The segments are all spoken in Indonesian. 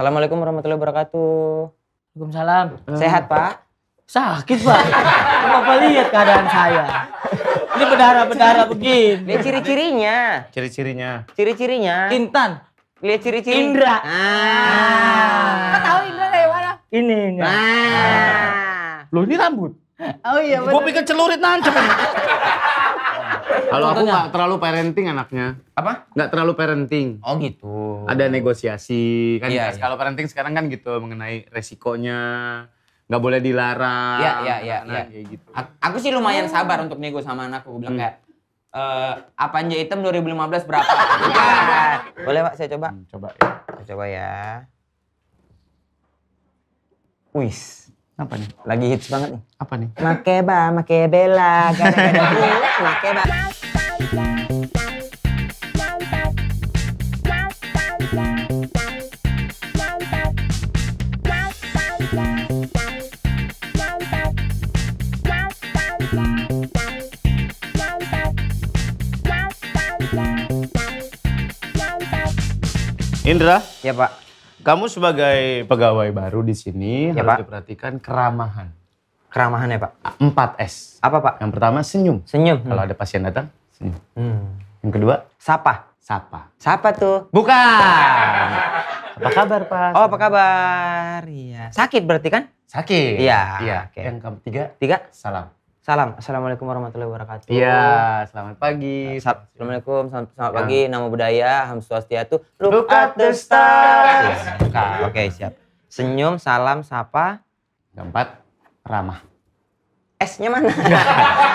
Assalamualaikum warahmatullahi wabarakatuh. Waalaikumsalam. Sehat Pak? Sakit Pak. Bapak lihat keadaan saya. Ini berdarah-berdarah begini. Lihat ciri-cirinya. Ciri-cirinya. Ciri-cirinya. Intan. Lihat ciri-ciri. Indra. Ah. Kau tahu Indra dari mana? Ini. ini. Ah. ah. Loh ini rambut? Oh iya benar. Gue pikir celurit nancep. Kalau aku nggak terlalu parenting anaknya. Apa? Nggak terlalu parenting. Oh gitu. Ada negosiasi kan. Iya, iya. Kalau parenting sekarang kan gitu mengenai resikonya nggak boleh dilarang. Iya iya iya. Ya. gitu. Aku sih lumayan sabar untuk nego sama anakku. Gue bilang hmm. kayak eh, apa aja item 2015 berapa? ya. Boleh pak saya coba? Hmm, coba ya. Saya coba ya. Wis. Apa nih? Lagi hits banget nih. Apa nih? Make ba, make bela, gara-gara make Indra? Ya Pak. Kamu sebagai pegawai baru di sini ya, harus Pak. diperhatikan keramahan. Keramahan ya Pak? Empat s Apa Pak? Yang pertama senyum. Senyum. Kalau ada pasien datang, senyum. Hmm. Yang kedua? Sapa. Sapa. Sapa tuh? Bukan. apa kabar Pak? Oh apa kabar? Iya. Sakit berarti kan? Sakit. Iya. Iya. Yang ketiga? Tiga? Salam. Salam, assalamualaikum warahmatullahi wabarakatuh. Iya, selamat pagi. Iya, assalamualaikum, selamat, selamat iya. pagi. Nama budaya Ham Swastiatu. Look, Look at the stars. Iya, Oke, okay, siap. Senyum, salam, sapa. Keempat, ramah. S-nya mana?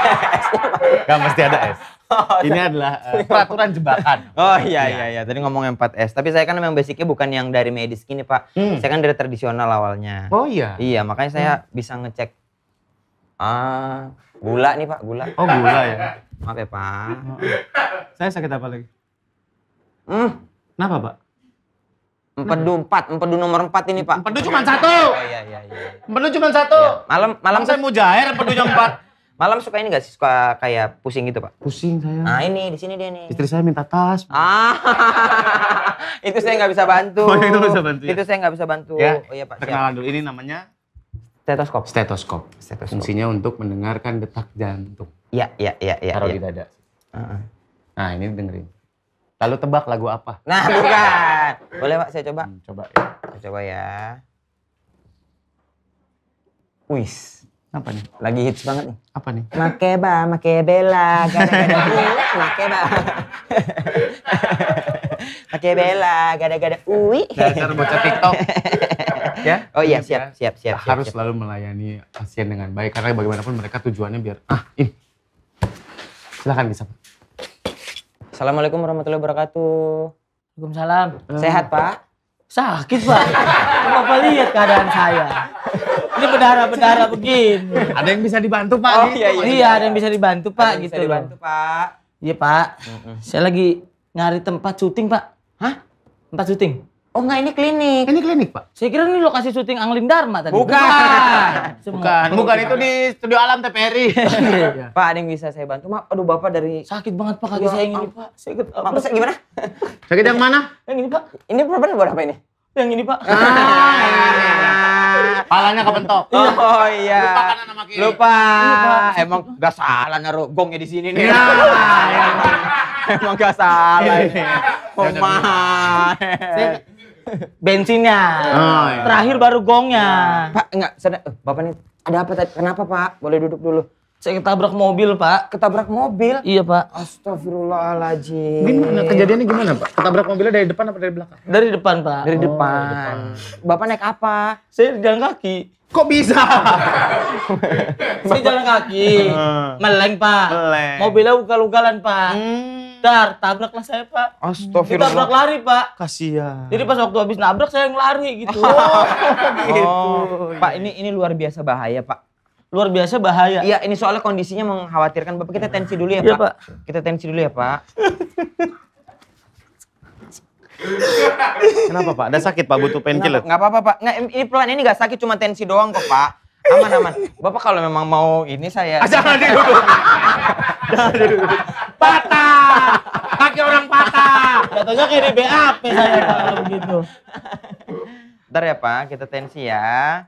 Gak mesti ada S. Oh, ini adalah uh, peraturan jebakan. Oh iya iya iya. Tadi ngomong 4S, tapi saya kan memang basicnya bukan yang dari medis kini Pak. Hmm. Saya kan dari tradisional awalnya. Oh iya. Iya, makanya saya hmm. bisa ngecek Ah, gula nih Pak, gula. Oh, gula ya. Maaf ya, Pak. Saya sakit apa lagi? Hmm. Kenapa, Pak? Empedu empat, empedu nomor empat ini pak. Empedu cuma satu. Oh, iya iya iya. Empedu cuma satu. Iya. Malam malam saya mau jahir yang empat. Malam suka ini gak sih suka kayak pusing gitu pak? Pusing saya. Nah ini di sini dia nih. Istri saya minta tas. Ah, itu saya nggak bisa bantu. Oh, itu bisa bantu. Ya? Itu saya nggak bisa bantu. Ya. Oh iya pak. Perkenalan dulu ini namanya Stetoskop. Stetoskop. Stetoskop. Fungsinya untuk mendengarkan detak jantung. Iya, iya, iya, iya. Taruh ya. di dada. Uh-uh. Nah, ini dengerin. Lalu tebak lagu apa? Nah, bukan. Boleh, Pak, saya coba? Hmm, coba ya. Saya coba ya. Wis. Apa nih? Lagi hits banget nih. Apa nih? makeba makebela. make Pakai bela, gada-gada ui. Dasar bocah TikTok. ya. Oh iya, siap, iya. siap, siap. siap harus siap. selalu melayani pasien dengan baik karena bagaimanapun mereka tujuannya biar ah ini. Silakan bisa. Assalamualaikum warahmatullahi wabarakatuh. Waalaikumsalam. Sehat Pak? Sakit Pak. Bapak lihat keadaan saya. Ini berdarah-berdarah begini. Ada yang bisa dibantu Pak? Oh, iya, iya, iya, iya. ada yang bisa dibantu Pak ada yang gitu. Bisa dibantu Pak. Iya Pak. Mm -hmm. Saya lagi nyari tempat syuting, Pak. Hah? Tempat syuting? Oh enggak, ini klinik. Ini klinik, Pak. Saya kira ini lokasi syuting Angling Dharma tadi. Bukan. Bukan. Bukan, itu di Studio Alam TPRI. Iya, iya. Pak, ada yang bisa saya bantu, Pak? Aduh, Bapak dari Sakit banget, Pak, kaki ya saya yang ini, Pak. Saya ikut. Apa saya gimana? Sakit yang mana? Yang ini, Pak. Ini berapa apa ini? Yang ini, Pak. Ah. Palanya kebentok. Oh, oh iya. Lupa kanan sama kiri. Lupa. Lupa. Iya, Emang gak salah naruh gongnya di sini nih. Iya. Emang gak salah. Iya, iya, iya. Oh, Bensinnya. Terakhir baru gongnya. Pak, enggak, eh, Bapak nih, ada apa tadi? Kenapa, Pak? Boleh duduk dulu. Saya ketabrak mobil, Pak. Ketabrak mobil? Iya, Pak. Astagfirullahaladzim. Gimana? Kejadiannya gimana, Pak? Ketabrak mobilnya dari depan apa dari belakang? Dari depan, Pak. Dari oh, depan. depan. Bapak naik apa? Saya jalan kaki. Kok bisa? Saya jalan kaki. Meleng, Pak. Meleng. Mobilnya ugal-ugalan, Pak. Hmm. Dar, tabraklah saya pak. Astagfirullah. Ditabrak lari pak. Kasihan. Jadi pas waktu habis nabrak saya yang lari gitu. Oh, gitu. Oh. Pak ini ini luar biasa bahaya pak. Luar biasa bahaya. Iya ini soalnya kondisinya mengkhawatirkan bapak. Kita tensi dulu ya, ya pak. pak. Kita tensi dulu ya pak. Kenapa pak? Ada sakit pak? Butuh painkiller? Nggak apa-apa pak. Nggak, ini pelan ini nggak sakit, cuma tensi doang kok pak. Aman aman. Bapak kalau memang mau ini saya. Ah, jangan dulu. jangan dulu patah kaki orang patah jatuhnya kayak di BAP saya kalau begitu ntar ya pak kita tensi ya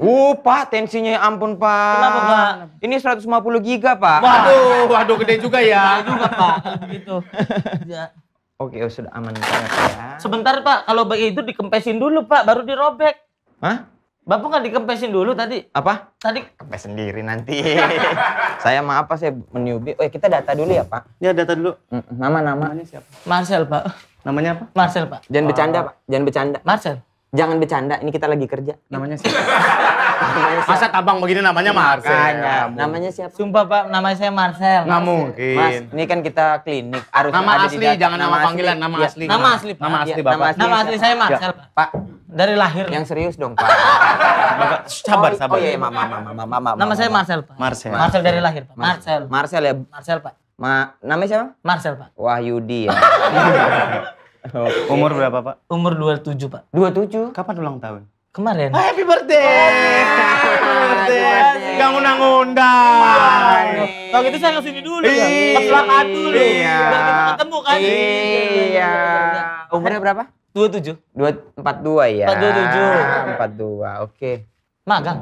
Uh, Pak, tensinya ya ampun, Pak. Kenapa, Pak? Ini 150 giga, Pak. Waduh, waduh gede juga ya. Gede juga, Pak. Begitu. Ya. Oke, oh, sudah aman banget ya. Sebentar, Pak. Kalau begitu dikempesin dulu, Pak, baru dirobek. Hah? Bapak nggak dikempesin dulu tadi? Apa? Tadi kempes sendiri nanti. saya maaf apa saya menyubi. Oh ya, kita data dulu ya Pak. Ya data dulu. Nama-nama. Namanya siapa? Marcel Pak. Namanya apa? Marcel Pak. Jangan wow. bercanda Pak, jangan bercanda. Marcel. Jangan bercanda, ini kita lagi kerja. Namanya siapa? Masa tabang begini namanya Marcel. Ya, Namanya siapa? Sumpah Pak, namanya saya Marcel. Nggak mungkin. Mas, ini kan kita klinik. Harus nama ada asli, di jangan nama, nama panggilan, nama iya. asli. Nama asli Pak. Nama asli Bapak. Nama asli saya Marcel Pak. Pak, dari lahir. Yang serius dong, Pak. sabar, oh, sabar. Oh, iya, mama, iya, mama, mama, mama. Nama saya Marcel, Pak. Marcel. Marcel dari lahir, Pak. Marcel. Marcel ya? Marcel, Pak. Ma, namanya siapa? Marcel, Pak. Wahyudi ya. Umur berapa, Pak? Umur 27, Pak. 27? Kapan ulang tahun? Kemarin. Ah, happy birthday. Happy birthday. Gak undang-undang. Kalau gitu saya kesini dulu iya. Pas ulang dulu. Iya. Gak ketemu kan. Iya. iya. Umurnya berapa? dua tujuh dua empat dua ya empat dua tujuh empat dua oke magang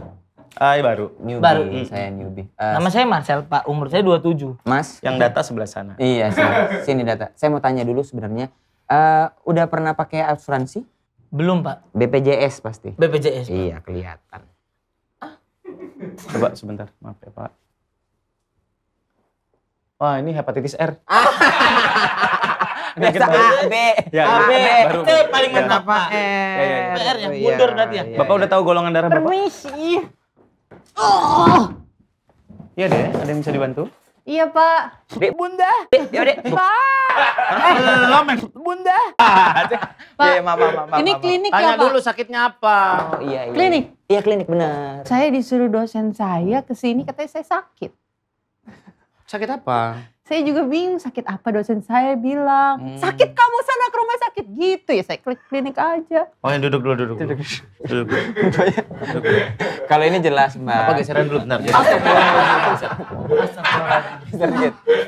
Ah, baru. Newbie. Baru. Iya. Saya newbie. Uh, Nama saya Marcel, Pak. Umur saya dua tujuh Mas? Yang data sebelah sana. Iya, sini, sini data. Saya mau tanya dulu sebenarnya. Uh, udah pernah pakai asuransi? Belum, Pak. BPJS pasti. BPJS. Pak. Iya, kelihatan. Ah. Coba sebentar, maaf ya, Pak. Wah, ini hepatitis R. biasa A, B, ya, ya A, B, C paling ya. mentah Pak. Eh, ya, PR ya, mundur nanti ya. Bapak udah tahu golongan darah Bapak? Permisi. Oh. Iya deh, ada yang bisa dibantu? Iya pak. Dek bunda. Dek, dek, dek. Pak. Lo maksud bunda. Pak. Iya, mama, mama, Ini klinik Tanya ya pak? Tanya dulu sakitnya apa. Oh, iya, iya. Klinik? Iya klinik benar. Saya disuruh dosen saya kesini katanya saya sakit. Sakit apa? Saya juga bingung sakit apa dosen saya bilang. Hmm. Sakit kamu sana ke rumah sakit gitu ya. Saya klik klinik aja. Oh, yang duduk dulu, duduk. Duduk. duduk. duduk. Kalau ini jelas, Mbak. Apa geseran dulu benar? ya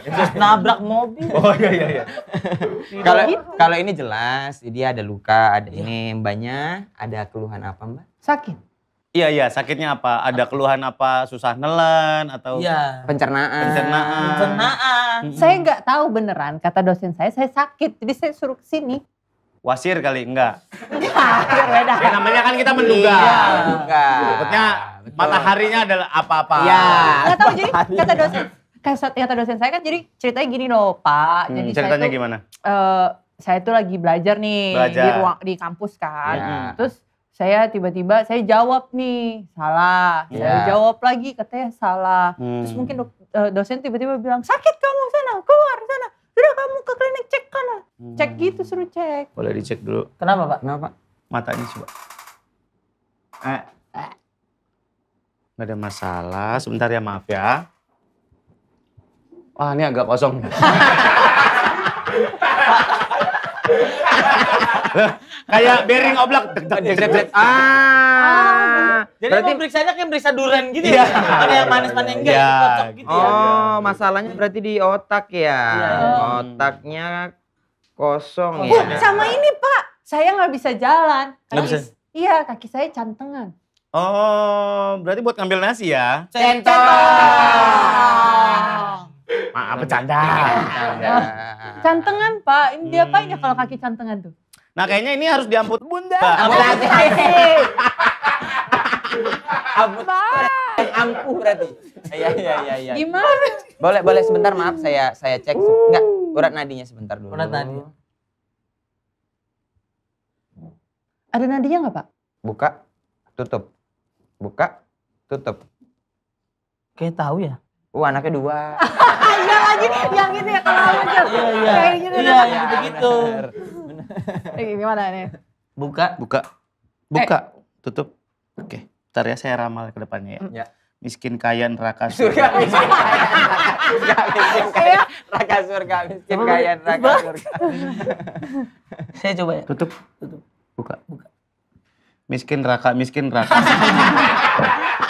Terus nabrak mobil. Oh iya iya iya. Kalau kalau ini jelas, dia ada luka, ada ini mbaknya ada keluhan apa, Mbak? Sakit. Iya iya sakitnya apa? Ada keluhan apa? Susah nelan atau ya. pencernaan? Pencernaan. Pencernaan. Saya nggak tahu beneran kata dosen saya saya sakit jadi saya suruh ke sini. Wasir kali enggak? Wasir beda. Ya, ya namanya kan kita menduga. Iya, menduga. Takutnya mataharinya adalah apa-apa. Iya. Enggak tahu jadi kata dosen kata dosen saya kan jadi ceritanya gini loh, Pak. Hmm, jadi ceritanya tuh, gimana? Uh, saya tuh lagi belajar nih belajar. di ruang di kampus kan. Ya. Terus saya tiba-tiba saya jawab nih salah yeah. saya jawab lagi katanya salah hmm. terus mungkin eh, dosen tiba-tiba bilang sakit kamu sana keluar sana sudah kamu ke klinik cek sana hmm. cek gitu suruh cek boleh dicek dulu kenapa pak kenapa matanya coba eh. eh. nggak ada masalah sebentar ya maaf ya wah ini agak kosong Kayak bearing oblak. deg deg deg deg Ah. ah. Jadi berarti... periksanya kayak periksa duren gitu ya? Ada iya. yang iya, iya, manis, manis enggak, gitu ya. gitu Oh, masalahnya berarti di otak ya. Otaknya kosong ya. sama ini Pak, saya nggak bisa jalan. kaki Iya, kaki saya cantengan. Oh, berarti buat ngambil nasi ya? Centong. Maaf, bercanda. Cantengan, Pak. Ini dia apa ini hmm. kalau kaki cantengan tuh? Nah kayaknya ini harus diamput. Bunda. Amputasi. Amputasi. Ampuh berarti. Iya iya iya Ya. Gimana? Boleh boleh sebentar maaf saya saya cek enggak urat nadinya sebentar dulu. Urat nadi. Ada nadinya nggak pak? Buka, tutup, buka, tutup. Kayak tahu ya? uh, anaknya dua. Iya lagi yang itu ya kalau iya, iya. kayak gitu. Iya, iya, begitu. Oke, gimana nih? Buka. Buka. Buka. Eh. Tutup. Oke. Ntar ya saya ramal ke depannya ya. ya. Miskin kaya neraka surga. miskin kaya. Surga iya. Neraka surga miskin kaya neraka surga. saya coba ya. Tutup. Tutup. Buka. Buka. Miskin neraka, miskin neraka.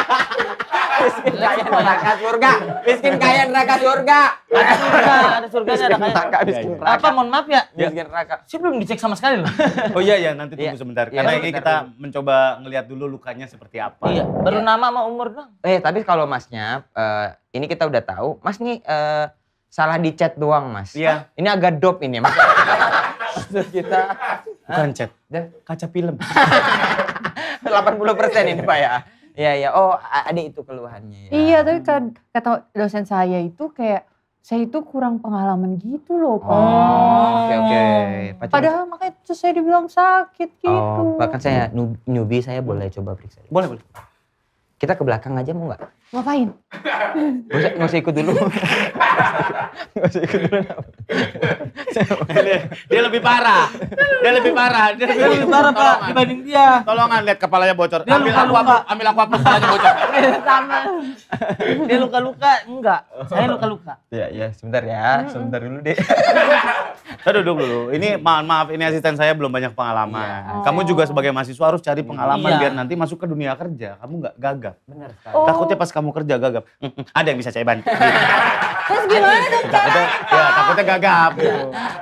miskin kaya neraka surga miskin kaya neraka surga ada surga ada surga, ada kaya miskin neraka apa mohon maaf ya, ya. miskin neraka sih belum dicek sama sekali loh oh iya ya nanti tunggu iya. sebentar iya, karena ini kita mencoba ngelihat dulu lukanya seperti apa iya baru iya. nama sama umur dong eh tapi kalau masnya eh, ini kita udah tahu mas nih eh, salah dicat doang mas iya ini agak dop ini mas kita bukan chat kaca film 80% ini pak ya Iya iya. Oh, ada itu keluhannya ya. Iya, tapi kata dosen saya itu kayak saya itu kurang pengalaman gitu loh, Pak. Oh, oke oke. Okay. Padahal makanya itu saya dibilang sakit oh, gitu. Oh, bahkan saya newbie saya boleh coba periksa. Boleh, boleh. Kita ke belakang aja mau nggak? Ngapain? Gak usah, gak usah ikut dulu. gak usah ikut dulu. dia, lebih parah. Dia lebih parah. Dia lebih, dia lebih parah Pak dibanding dia. Tolongan lihat kepalanya bocor. Dia ambil aku apa? ambil aku apa kepalanya bocor. Iya, sama. Dia luka-luka enggak. Saya luka-luka. Iya, -luka. iya, sebentar ya. Sebentar dulu, deh. Kita duduk dulu. Ini maaf, maaf ini asisten saya belum banyak pengalaman. Iya. Oh. Kamu juga sebagai mahasiswa harus cari pengalaman iya. biar nanti masuk ke dunia kerja kamu nggak gagap. Benar Oh. Takutnya pas kamu kerja gagap. ada yang bisa saya bantu. Terus gimana dong cara? Ya, takutnya gagap. Iya,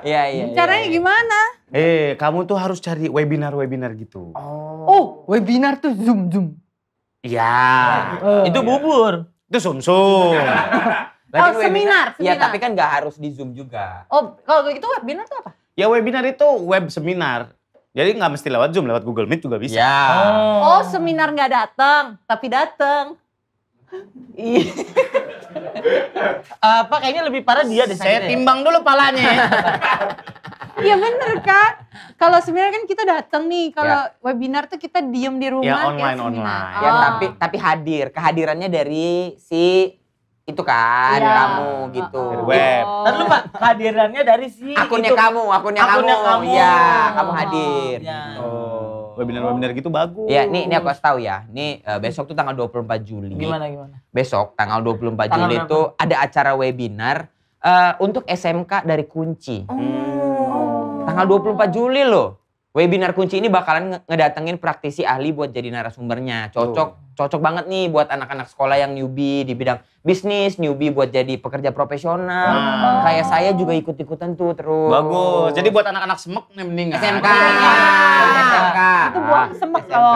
iya. iya, iya Caranya iya. gimana? Eh, kamu tuh harus cari webinar-webinar gitu. Oh. oh webinar tuh Zoom Zoom. Iya. Oh, itu bubur. Itu Zoom Zoom. oh, seminar, Iya, tapi kan nggak harus di Zoom juga. Oh, kalau gitu webinar tuh apa? Ya webinar itu web seminar. Jadi nggak mesti lewat Zoom, lewat Google Meet juga bisa. Ya. Oh. oh, seminar nggak datang, tapi datang. Apa iya. eh, kayaknya lebih parah dia deh. Saya ya. timbang dulu palanya. Iya bener kan. Kalau sebenarnya kan kita datang nih, kalau ya. webinar tuh kita diem di rumah. Ya online ya, online. Oh. tapi tapi hadir, kehadirannya dari si itu kan ya. kamu gitu. Oh, Web. Terus lu kehadirannya dari si akunnya itu. kamu, akunnya, akunnya kamu. kamu. Ya kamu hadir. Ya. Oh webinar-webinar gitu bagus. Iya, nih ini aku kasih tahu ya. Nih uh, besok tuh tanggal 24 Juli. Gimana gimana? Besok tanggal 24 tanggal Juli itu ada acara webinar uh, untuk SMK dari kunci. Oh. Hmm. Tanggal 24 Juli loh. Webinar kunci ini bakalan ngedatengin praktisi ahli buat jadi narasumbernya. Cocok, cocok banget nih buat anak-anak sekolah yang newbie di bidang bisnis, newbie buat jadi pekerja profesional. Wow. Ah. Kayak saya juga ikut-ikutan tuh terus. Bagus. Jadi buat anak-anak semek nih mending ah. SMK. SMK. Itu buat ah. semek loh.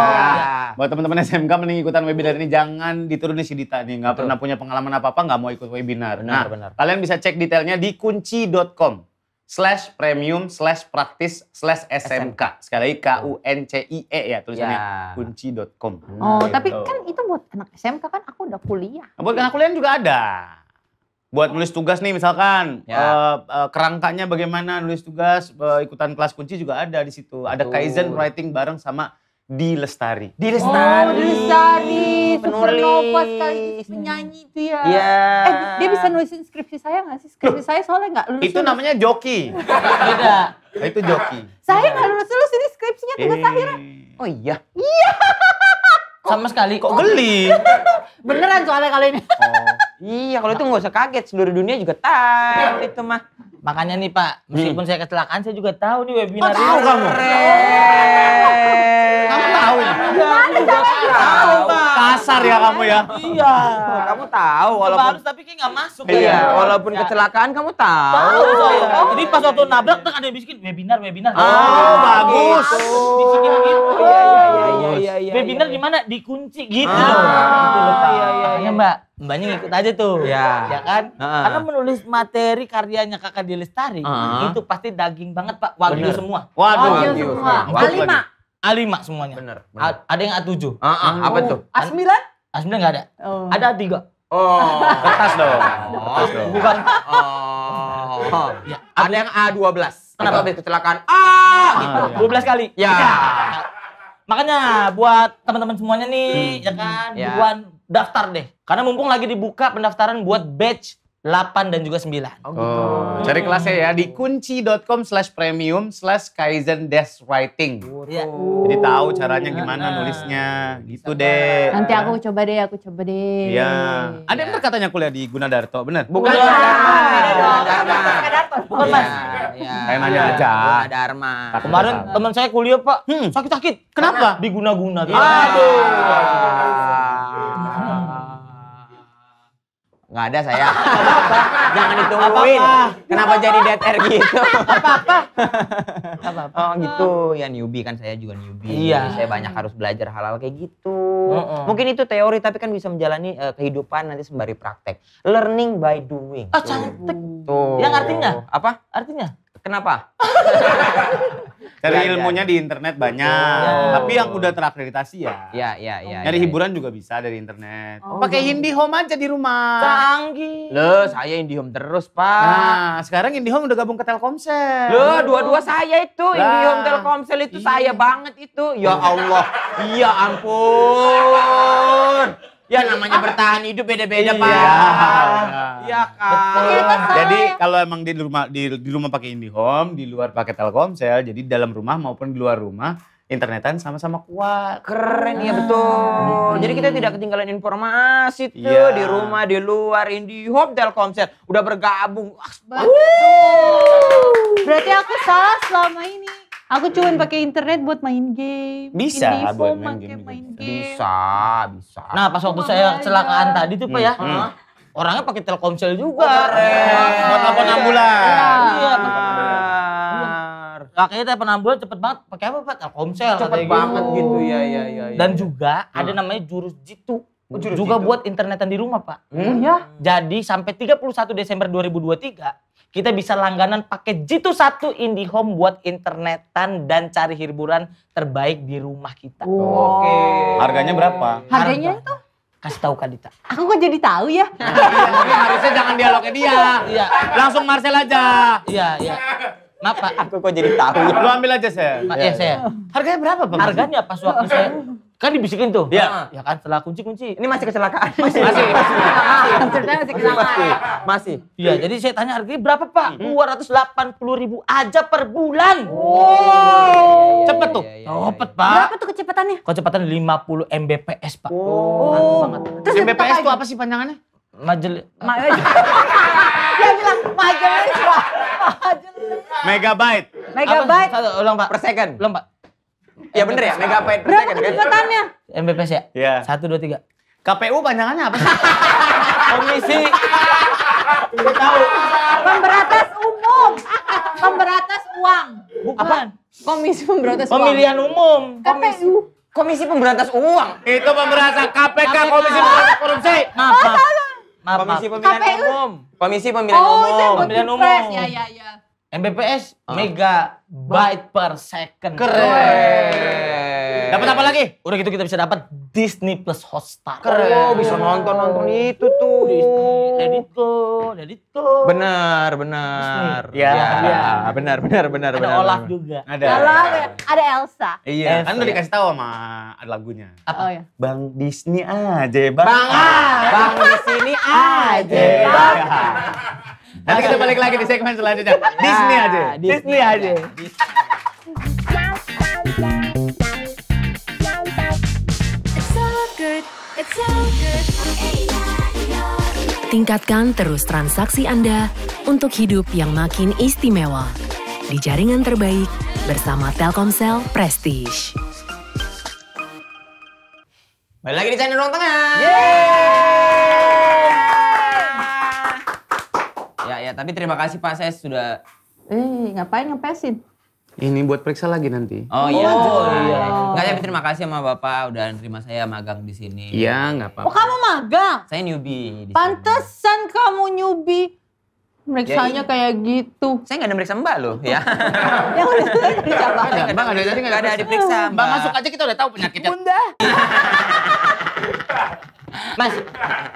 Buat teman-teman SMK mending ikutan webinar ini jangan diturunin si Dita nih, nggak pernah punya pengalaman apa-apa, nggak mau ikut webinar. Benar, nah, benar. Kalian bisa cek detailnya di kunci.com slash premium slash praktis slash SMK. Sekali lagi K-U-N-C-I-E ya tulisannya. Yeah. Kunci.com. Hmm. Oh gitu. tapi kan itu buat anak SMK kan aku udah kuliah. Buat anak kuliah juga ada. Buat nulis tugas nih misalkan. Ya. Uh, uh, kerangkanya bagaimana nulis tugas. Uh, ikutan kelas kunci juga ada di situ. Ada Kaizen Writing bareng sama di Lestari. Di Lestari. Oh, di Lestari. Supernova sekali penyanyi itu ya. Iya. Yeah. Eh, dia bisa nulis skripsi saya nggak sih? Skripsi Loh. saya soalnya nggak lulus. Itu namanya joki. Beda. nah, itu joki. Saya nggak lulus lulus ini skripsinya tugas eh. akhirnya. Oh iya. Iya. Sama sekali. Kok geli? Beneran soalnya kali ini. Oh. Iya, kalau itu nggak usah kaget, seluruh dunia juga tahu iya. itu mah. Makanya nih Pak, meskipun hmm. saya kecelakaan, saya juga tahu nih webinar oh, tahu kamu? Kamu tahu ya? Iya, tahu. Kasar ya kamu ya? Iya. Kamu tahu walaupun... Harus tapi kayak nggak masuk iya, ya. walaupun ya. kecelakaan kamu tahu. Tahu saya. Jadi pas waktu nabrak, tuh ada yang bisikin, webinar, webinar. Oh, oh bagus. Bisikin gitu. Iya, iya, iya. iya, iya webinar mana? Dikunci gitu ah, Gitu Iya, iya, iya. Mbak, mbaknya ngikut aja tuh ya, ya kan uh huh karena menulis materi karyanya kakak di lestari uh huh itu pasti daging banget pak wagyu bener. semua waduh wagyu, wagyu semua A5 semuanya bener, bener. A- ada yang A7 uh-uh. huh apa tuh A9 A9 nggak ada oh. ada A3 oh kertas dong oh, kertas dong bukan oh, oh. Ya. ada yang A12 kenapa habis kecelakaan ah, ah gitu. Ah, 12 kali ya, Makanya buat teman-teman semuanya nih, hmm. ya kan, yeah. buat daftar deh. Karena mumpung lagi dibuka pendaftaran buat batch 8 dan juga 9. Oh, gitu. oh cari kelasnya ya di kunci.com slash premium slash kaizen desk writing. Oh. Jadi tahu caranya gimana nulisnya gitu deh. Nanti aku coba deh, aku coba deh. Iya. Ada yang berkatanya kuliah di Gunadarto, bener? Bukan. Bukan. Bukan mas. Bukan. nanya iya. aja. Gunadarma. Kemarin teman saya kuliah pak, hmm. sakit-sakit. Kenapa? Di guna-guna. Iya. Aduh. Iya. Nggak ada saya. Jangan ditungguin. Kenapa jadi deter gitu? Apa-apa. Apa-apa. Oh gitu. Ya newbie kan saya juga newbie. Iya. Jadi saya banyak harus belajar halal kayak gitu. Mm -mm. Mungkin itu teori tapi kan bisa menjalani uh, kehidupan nanti sembari praktek. Learning by doing. Oh cantik. Tuh. Yang artinya apa? Artinya? Kenapa? Cari ilmunya di internet banyak, iya. oh. tapi yang udah terakreditasi ya. Iya, iya, iya. Nyari ya, hiburan ya. juga bisa dari internet. Oh. Pakai oh. IndiHome aja di rumah. Canggih. Loh, saya IndiHome terus, Pak. Nah, sekarang IndiHome udah gabung ke Telkomsel. Loh, dua-dua saya itu, nah. IndiHome Telkomsel itu iya. saya banget itu. Ya Allah. iya ampun. Ya namanya bertahan hidup beda-beda, iya. Pak. Iya, kan. Jadi kalau emang di rumah di, di rumah pakai IndiHome, di luar pakai Telkomsel, jadi dalam rumah maupun di luar rumah internetan sama-sama kuat. Keren ya betul. Hmm. Jadi kita tidak ketinggalan informasi tuh ya. di rumah, di luar, IndiHome, Telkomsel udah bergabung. Betul. Berarti aku salah selama ini. Aku iya. cuman pakai internet buat main game. Bisa Indifo, buat main game, main game. Bisa, bisa. Nah, pas waktu oh, saya kecelakaan tadi tuh, Pak ya. Hmm. Orangnya pakai Telkomsel juga. Keren. Buat telepon iya. ambulan. Iya, Kakaknya telepon ambulan cepet banget. Pakai apa, Pak? Telkomsel. Cepet gitu. banget gitu. gitu. Ya, ya, ya, ya. Dan juga hmm. ada namanya jurus jitu. Oh, jurus juga buat internetan di rumah, Pak. Hmm? Jadi sampai 31 Desember 2023 kita bisa langganan pakai Jitu satu IndiHome buat internetan dan cari hiburan terbaik di rumah kita. Wow. Oke. Okay. Harganya berapa? Harganya Harga. itu? Kasih tahu Kadita. Aku kok jadi tahu ya? Nah, iya, harusnya jangan dialognya dia. Iya. Langsung Marcel aja. Iya, iya. Maaf Pak. Aku kok jadi tahu ya? Lu ambil aja saya. Pak, ya, ya saya. Harganya berapa Pak? Harganya pas waktu saya kan dibisikin tuh. ya Ya kan setelah kunci-kunci. Ini masih kecelakaan. Masih. Masih. Masih. masih masih masih Masih. masih ya jadi saya tanya harganya berapa, Pak? Hmm. puluh ribu aja per bulan. Wow. Oh. Iya, iya, Cepet tuh. Cepet, Pak. Berapa tuh kecepatannya? Kecepatan puluh Mbps, Pak. Oh. banget. Terus Mbps itu apa sih panjangannya? Majelis. masih eh, Dia bilang majelis, Pak. masih Megabyte. Megabyte. Ulang, Pak. Per second. Ulang, Pak. Ya bener ya, mega Pet. Berapa kecepatannya? MPPS ya? Iya. Satu, dua, tiga. KPU panjangannya apa sih? Komisi. Gak tahu. Pemberatas umum. Pemberatas uang. Bukan. Apa? Komisi pemberatas uang. Pemilihan umum. KPU. Komisi pemberatas uang. Itu pemberatas KPK, KPK. Komisi Pemberantas korupsi. Maaf, maaf. Maaf, Komisi pemilihan KPU. umum. Komisi pemilihan oh, umum. Pemilihan umum. Ya, ya, ya. Mbps ah. Mega megabyte per second. Keren. Dapat apa lagi? Udah gitu kita bisa dapat Disney Plus Hotstar. Keren. Oh, bisa nonton-nonton itu tuh. Disney, Jadi tuh, jadi tuh. Benar, benar. Ya, ya, benar, benar, benar, ada Olaf juga. Ada. Olaf, ada Elsa. Iya, Elsa. kan udah dikasih tahu sama ada lagunya. Apa? Oh, ya. Bang Disney aja, ya, Bang. Bang, ah. Bang di sini aja. Ya, Bang. Nanti kita balik lagi di segmen selanjutnya. Nah, Disney aja. Disney, aja. Tingkatkan terus transaksi Anda untuk hidup yang makin istimewa. Di jaringan terbaik bersama Telkomsel Prestige. Balik lagi di channel Ruang Tengah. Yeay! Tapi terima kasih Pak, saya sudah... Eh, ngapain ngepesin? Ini buat periksa lagi nanti. Oh, oh iya. Oh, nah, iya. Enggak tapi terima kasih sama Bapak udah nerima saya magang di sini. Iya, enggak apa-apa. Oh, kamu magang? Saya newbie. Pantesan kamu newbie. Meriksanya ya, kayak gitu. Saya nggak ada meriksa mbak loh ya. Yang udah tadi siapa? Mbak ada tadi nggak ada diperiksa. Mbak. mbak masuk aja kita udah tahu penyakitnya. Bunda. Mas,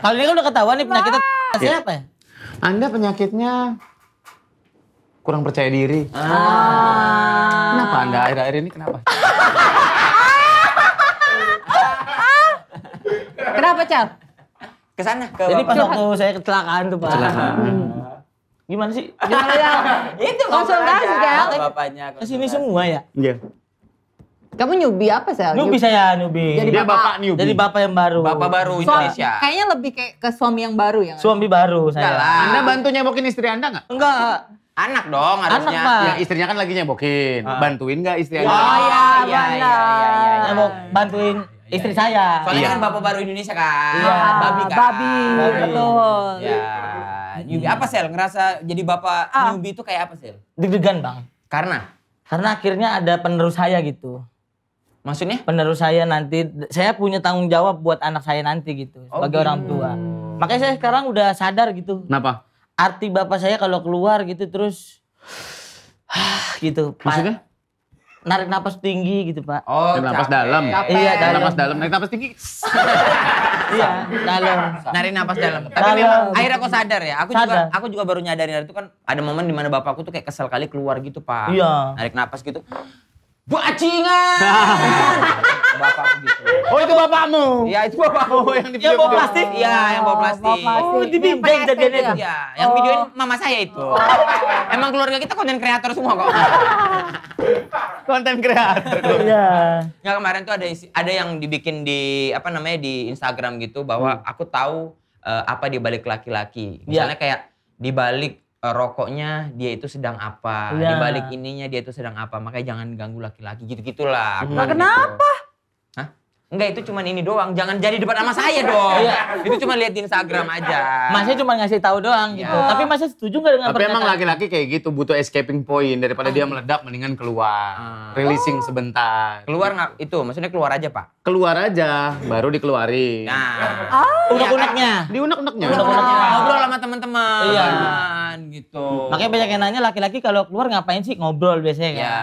kalau ini kan udah ketahuan nih penyakitnya iya. apa? ya? Anda penyakitnya kurang percaya diri. Ah. Kenapa Anda akhir-akhir ini kenapa? kenapa, Cal? Ke sana ke Jadi pas waktu saya kecelakaan tuh, Pak. Kecelakaan. Hmm. Gimana sih? Gimana ya? Itu konsultasi, Cal. Bapaknya. Kesini semua ya? Iya. Yeah. Kamu newbie apa sel? Nyubi saya newbie. Jadi dia bapak, bapak nyubi. Jadi bapak yang baru. Bapak baru so, Indonesia. Kayaknya lebih kayak ke suami yang baru ya. Suami baru saya. Enggak Anda bantu nyebokin istri Anda nggak? Enggak. Anak dong harusnya. Anak, ya, istrinya kan lagi nyebokin. Uh. Ah. Bantuin nggak istri Anda? Oh iya, iya, iya, iya, iya, iya, iya, iya. Bantuin istri saya. Soalnya ya. kan bapak baru Indonesia kan. Iya. Babi kan. Babi, Babi. betul. Ya. newbie apa sel? Ngerasa jadi bapak ah. nyubi itu kayak apa sel? Deg-degan bang. Karena? Karena akhirnya ada penerus saya gitu. Maksudnya? Penerus saya nanti, saya punya tanggung jawab buat anak saya nanti gitu, oh, sebagai orang gitu. tua. Makanya saya sekarang udah sadar gitu. Kenapa? Arti bapak saya kalau keluar gitu terus, ah, gitu. Maksudnya? Narik napas tinggi gitu pak. Oh, narik napas dalam. Capek. Iya, dalam. Narik napas dalam, narik napas tinggi. iya, dalam. Narik napas dalam. Tapi dalam. memang akhirnya aku sadar ya. Aku sadar. juga aku juga baru nyadarin itu kan ada momen dimana bapakku tuh kayak kesel kali keluar gitu pak. Iya. Narik napas gitu Bacingan. bapak gitu. Oh itu bapakmu. Iya itu bapakmu oh, yang di Yang bawa plastik. Iya yang bawa oh, plastik. Oh, di bimbing jadinya itu. Iya, yang oh. videoin mama saya itu. Oh. Emang keluarga kita konten kreator semua kok. konten kreator. Iya. Enggak kemarin tuh ada isi, ada yang dibikin di apa namanya di Instagram gitu bahwa hmm. aku tahu uh, apa di balik laki-laki. Iya. Misalnya kayak di balik Eh, rokoknya dia itu sedang apa, ya. di balik ininya dia itu sedang apa, makanya jangan ganggu laki-laki gitu-gitulah. Nah, kenapa? Gitu. Enggak itu cuman ini doang, jangan jadi depan sama saya dong. Iya. itu cuma lihat di Instagram aja. Masnya cuma ngasih tahu doang gitu. Iya. Tapi Masnya setuju nggak dengan Tapi pernyataan? emang laki-laki kayak gitu butuh escaping point daripada dia ah. meledak mendingan keluar. Ah. Releasing oh. sebentar. Keluar nggak itu? Maksudnya keluar aja, Pak. Keluar aja, baru dikeluarin. Nah. Oh. Unek-uneknya. Di unek-uneknya. unek ah. Ngobrol sama teman-teman. Iya. Gitu. Makanya banyak yang nanya laki-laki kalau keluar ngapain sih? Ngobrol biasanya kan? Iya,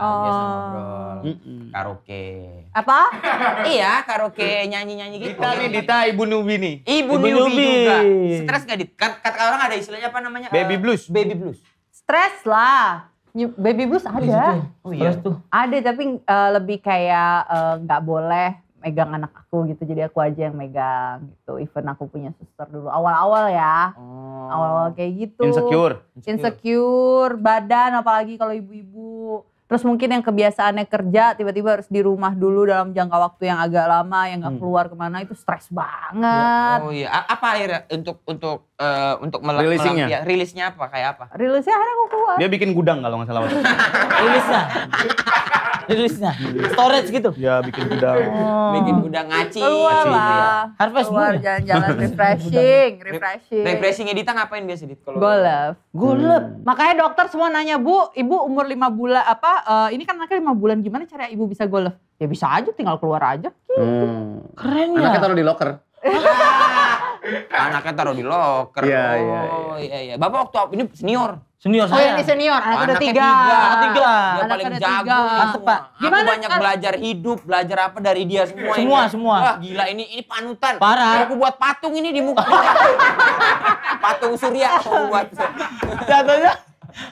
oh. biasa ngobrol. Mm -mm. Karaoke. Apa? Iya, iya karaoke nyanyi-nyanyi gitu. Dita nih, Dita Ibu Nubi nih. Ibu, Ibu Nubi, Nubi juga. Hmm. Stres gak Dit? Kata orang ada istilahnya apa namanya? Baby eh, blues. Baby blues. Stres lah. Baby blues ada. Oh, iya. tuh. Ada tapi uh, lebih kayak eh, nggak uh, boleh megang anak aku gitu. Jadi aku aja yang megang gitu. Even aku punya suster dulu awal-awal ya. Oh. Awal-awal oh. kayak gitu. Insecure. Insecure, Insecure badan apalagi kalau ibu-ibu Terus mungkin yang kebiasaannya kerja tiba-tiba harus di rumah dulu dalam jangka waktu yang agak lama, yang nggak hmm. keluar kemana itu stres iya. banget. Oh iya, apa akhirnya untuk untuk uh, untuk melakukannya? rilisnya apa kayak apa? Rilisnya akhirnya aku keluar. Dia bikin gudang kalau nggak salah. Rilisnya. rilisnya storage gitu ya bikin gudang oh. bikin gudang ngaci keluar iya. lah harvest keluar jalan-jalan refreshing refreshing refreshing Edita ngapain biasa dit? kalau golf golf hmm. makanya dokter semua nanya bu ibu umur lima bulan apa uh, ini kan anaknya lima bulan gimana cara ibu bisa golf ya bisa aja tinggal keluar aja gitu. hmm. keren ya anaknya taruh di locker anaknya taruh di locker. Iya, iya, oh, iya. Iya, iya. Bapak waktu ini senior. Senior oh, saya. Oh, ini senior, anak ada tiga. tiga. Anak tiga. Dia anak paling jago. Mantep, Pak. Gimana? Aku banyak kan? belajar hidup, belajar apa dari dia semua. Semua, ini. semua. Wah, gila ini ini panutan. Parah. Aku buat patung ini di muka. patung surya aku buat. Jatuhnya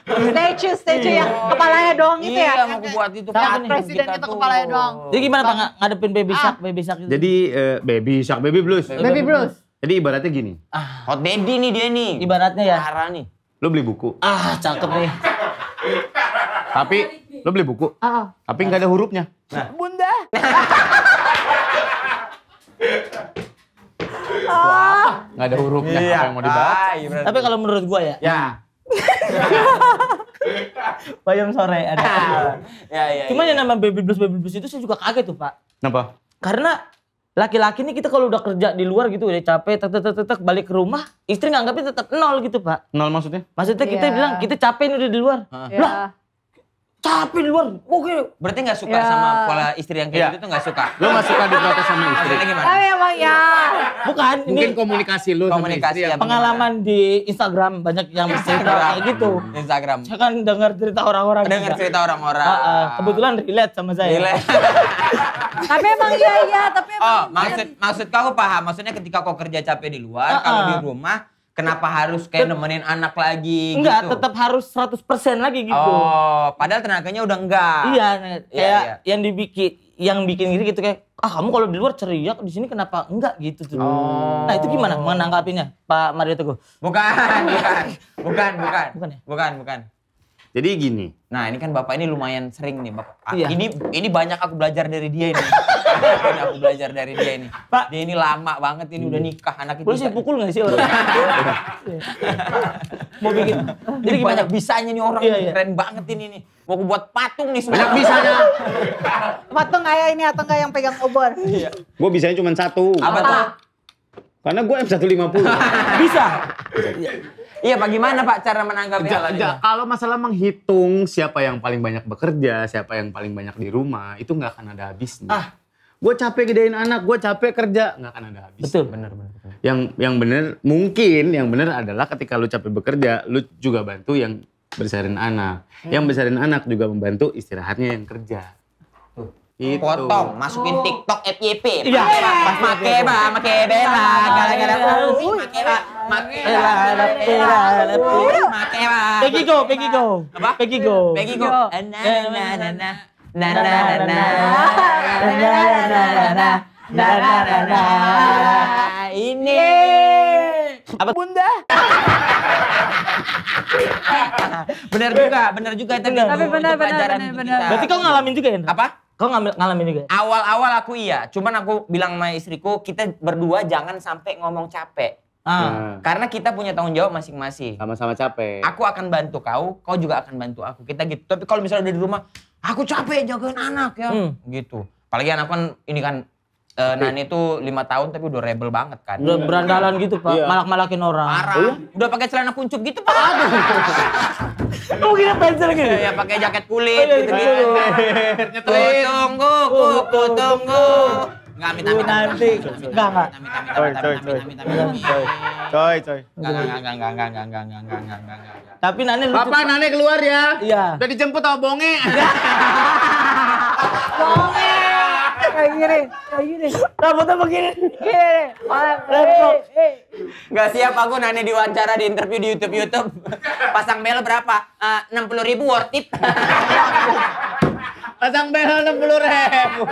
statue statue yang iya. kepalanya doang gitu iya, ya. Iya, mau aku buat itu. Saat presiden itu kepalanya doang. Jadi gimana Pak ngadepin baby ah. shark, baby shark itu? Jadi eh, baby shark, baby blues. Baby blues. Jadi ibaratnya gini. Ah. Hot daddy nih dia nih. Ibaratnya ya. Parah nih lu beli buku. Ah, cakep nih. Tapi lu beli buku. Ah, ah. Tapi nggak ada hurufnya. Nah. Bunda. Wah, nggak ada hurufnya iya. apa yang mau dibahas. Ah, iya Tapi kalau menurut gua ya. Ya. Bayam sore ada. ya, ya, Cuman ya. yang ya. nama baby blues baby blues itu saya juga kaget tuh, Pak. Kenapa? Karena laki-laki nih kita kalau udah kerja di luar gitu udah capek tek tek tek balik ke rumah istri nganggapnya tetap nol gitu pak nol maksudnya maksudnya kita yeah. bilang kita capek ini udah di luar yeah. lah iya capek di luar. Oke. Berarti nggak suka ya. sama pola istri yang kayak ya. gitu tuh nggak suka. Lu nggak suka diprotes sama istri. Maksudnya gimana? Oh, emang ya. Bukan. Mungkin ini komunikasi lu komunikasi sama istri. Pengalaman ya. di Instagram banyak yang mesti kayak gitu. Instagram. Saya kan dengar cerita orang-orang. Dengar cerita orang-orang. Uh, uh, kebetulan relate sama saya. Relate. tapi emang iya iya, tapi oh, emang Oh, maksud maksud kau paham. Maksudnya ketika kau kerja capek di luar, uh -uh. kalau di rumah kenapa harus kayak nemenin anak lagi enggak, gitu? tetap harus 100% lagi gitu. Oh, padahal tenaganya udah enggak. Iya, iya kayak iya, iya, yang dibikin yang bikin gitu, gitu kayak ah kamu kalau di luar ceria di sini kenapa enggak gitu tuh. Oh. Nah, itu gimana oh. menanggapinya Pak Mario Teguh? Bukan, bukan. Bukan, bukan. Bukan ya? Bukan, bukan. Jadi gini. Nah ini kan bapak ini lumayan sering nih bapak. Ah, iya. Ini ini banyak aku belajar dari dia ini. ini aku belajar dari dia ini. Pak. Dia ini lama banget ini hmm. udah iya. nikah anak itu. Boleh sih pukul nggak sih orang? Mau bikin. Jadi gimana? banyak bisanya nih orang iya, iya. keren banget ini nih. Mau aku buat patung nih sebenarnya. Banyak bisanya. patung ayah ini atau enggak yang pegang obor? Iya. Gue bisanya cuma satu. Apa, Apa? tuh? Karena gue M150. Bisa. Bisa. Iya. Iya, bagaimana Pak cara menanggapi hal kalau masalah menghitung siapa yang paling banyak bekerja, siapa yang paling banyak di rumah, itu nggak akan ada habisnya. Ah, gue capek gedein anak, gue capek kerja, nggak akan ada habis. Betul, benar, benar. Yang yang benar mungkin yang benar adalah ketika lu capek bekerja, lu juga bantu yang besarin anak. Hmm. Yang besarin anak juga membantu istirahatnya yang kerja. Itu. Potong, masukin TikTok FYP. Iya. Pas make ba, make bela, gara-gara lu iya. iya. make ba, make iya. bela, make ba, make ba. Peggy go, Peggy go. Apa? Peggy go. Peggy go. Na na na na. Na na na na. Na na na na. Na na Ini. Apa bunda? bener juga, bener juga itu. Tapi bener bener bener bener. Berarti kau ngalamin juga ya? Apa? Kau ngambil ngalamin juga? Awal-awal aku iya, cuman aku bilang sama istriku kita berdua jangan sampai ngomong capek. Ah. Hmm. Karena kita punya tanggung jawab masing-masing. Sama-sama capek. Aku akan bantu kau, kau juga akan bantu aku. Kita gitu. Tapi kalau misalnya udah di rumah, aku capek jagain anak ya. Hmm. Gitu. Apalagi anak kan ini kan Uh, Nani itu lima tahun tapi udah rebel banget kan. Udah berandalan gitu pak, iya. malak-malakin orang. Parah. Oh, iya? Udah pakai celana kuncup gitu pak. Aduh. Kamu kira pensil gitu? Iya, pakai jaket kulit gitu gitu. Tunggu, kuku tunggu. Enggak minta minta nanti. Enggak enggak. Coy coy coy. Coy coy. Enggak enggak enggak enggak enggak enggak enggak enggak enggak enggak Tapi Nani lucu. Papa Nani keluar ya. Iya. Udah dijemput sama Bonge. Bonge kayak gini kayak gini rambutnya begini gini laptop nggak siap aku nanya diwawancara di interview di YouTube YouTube pasang bel berapa eh, enam puluh ribu worth it pasang bel enam puluh ribu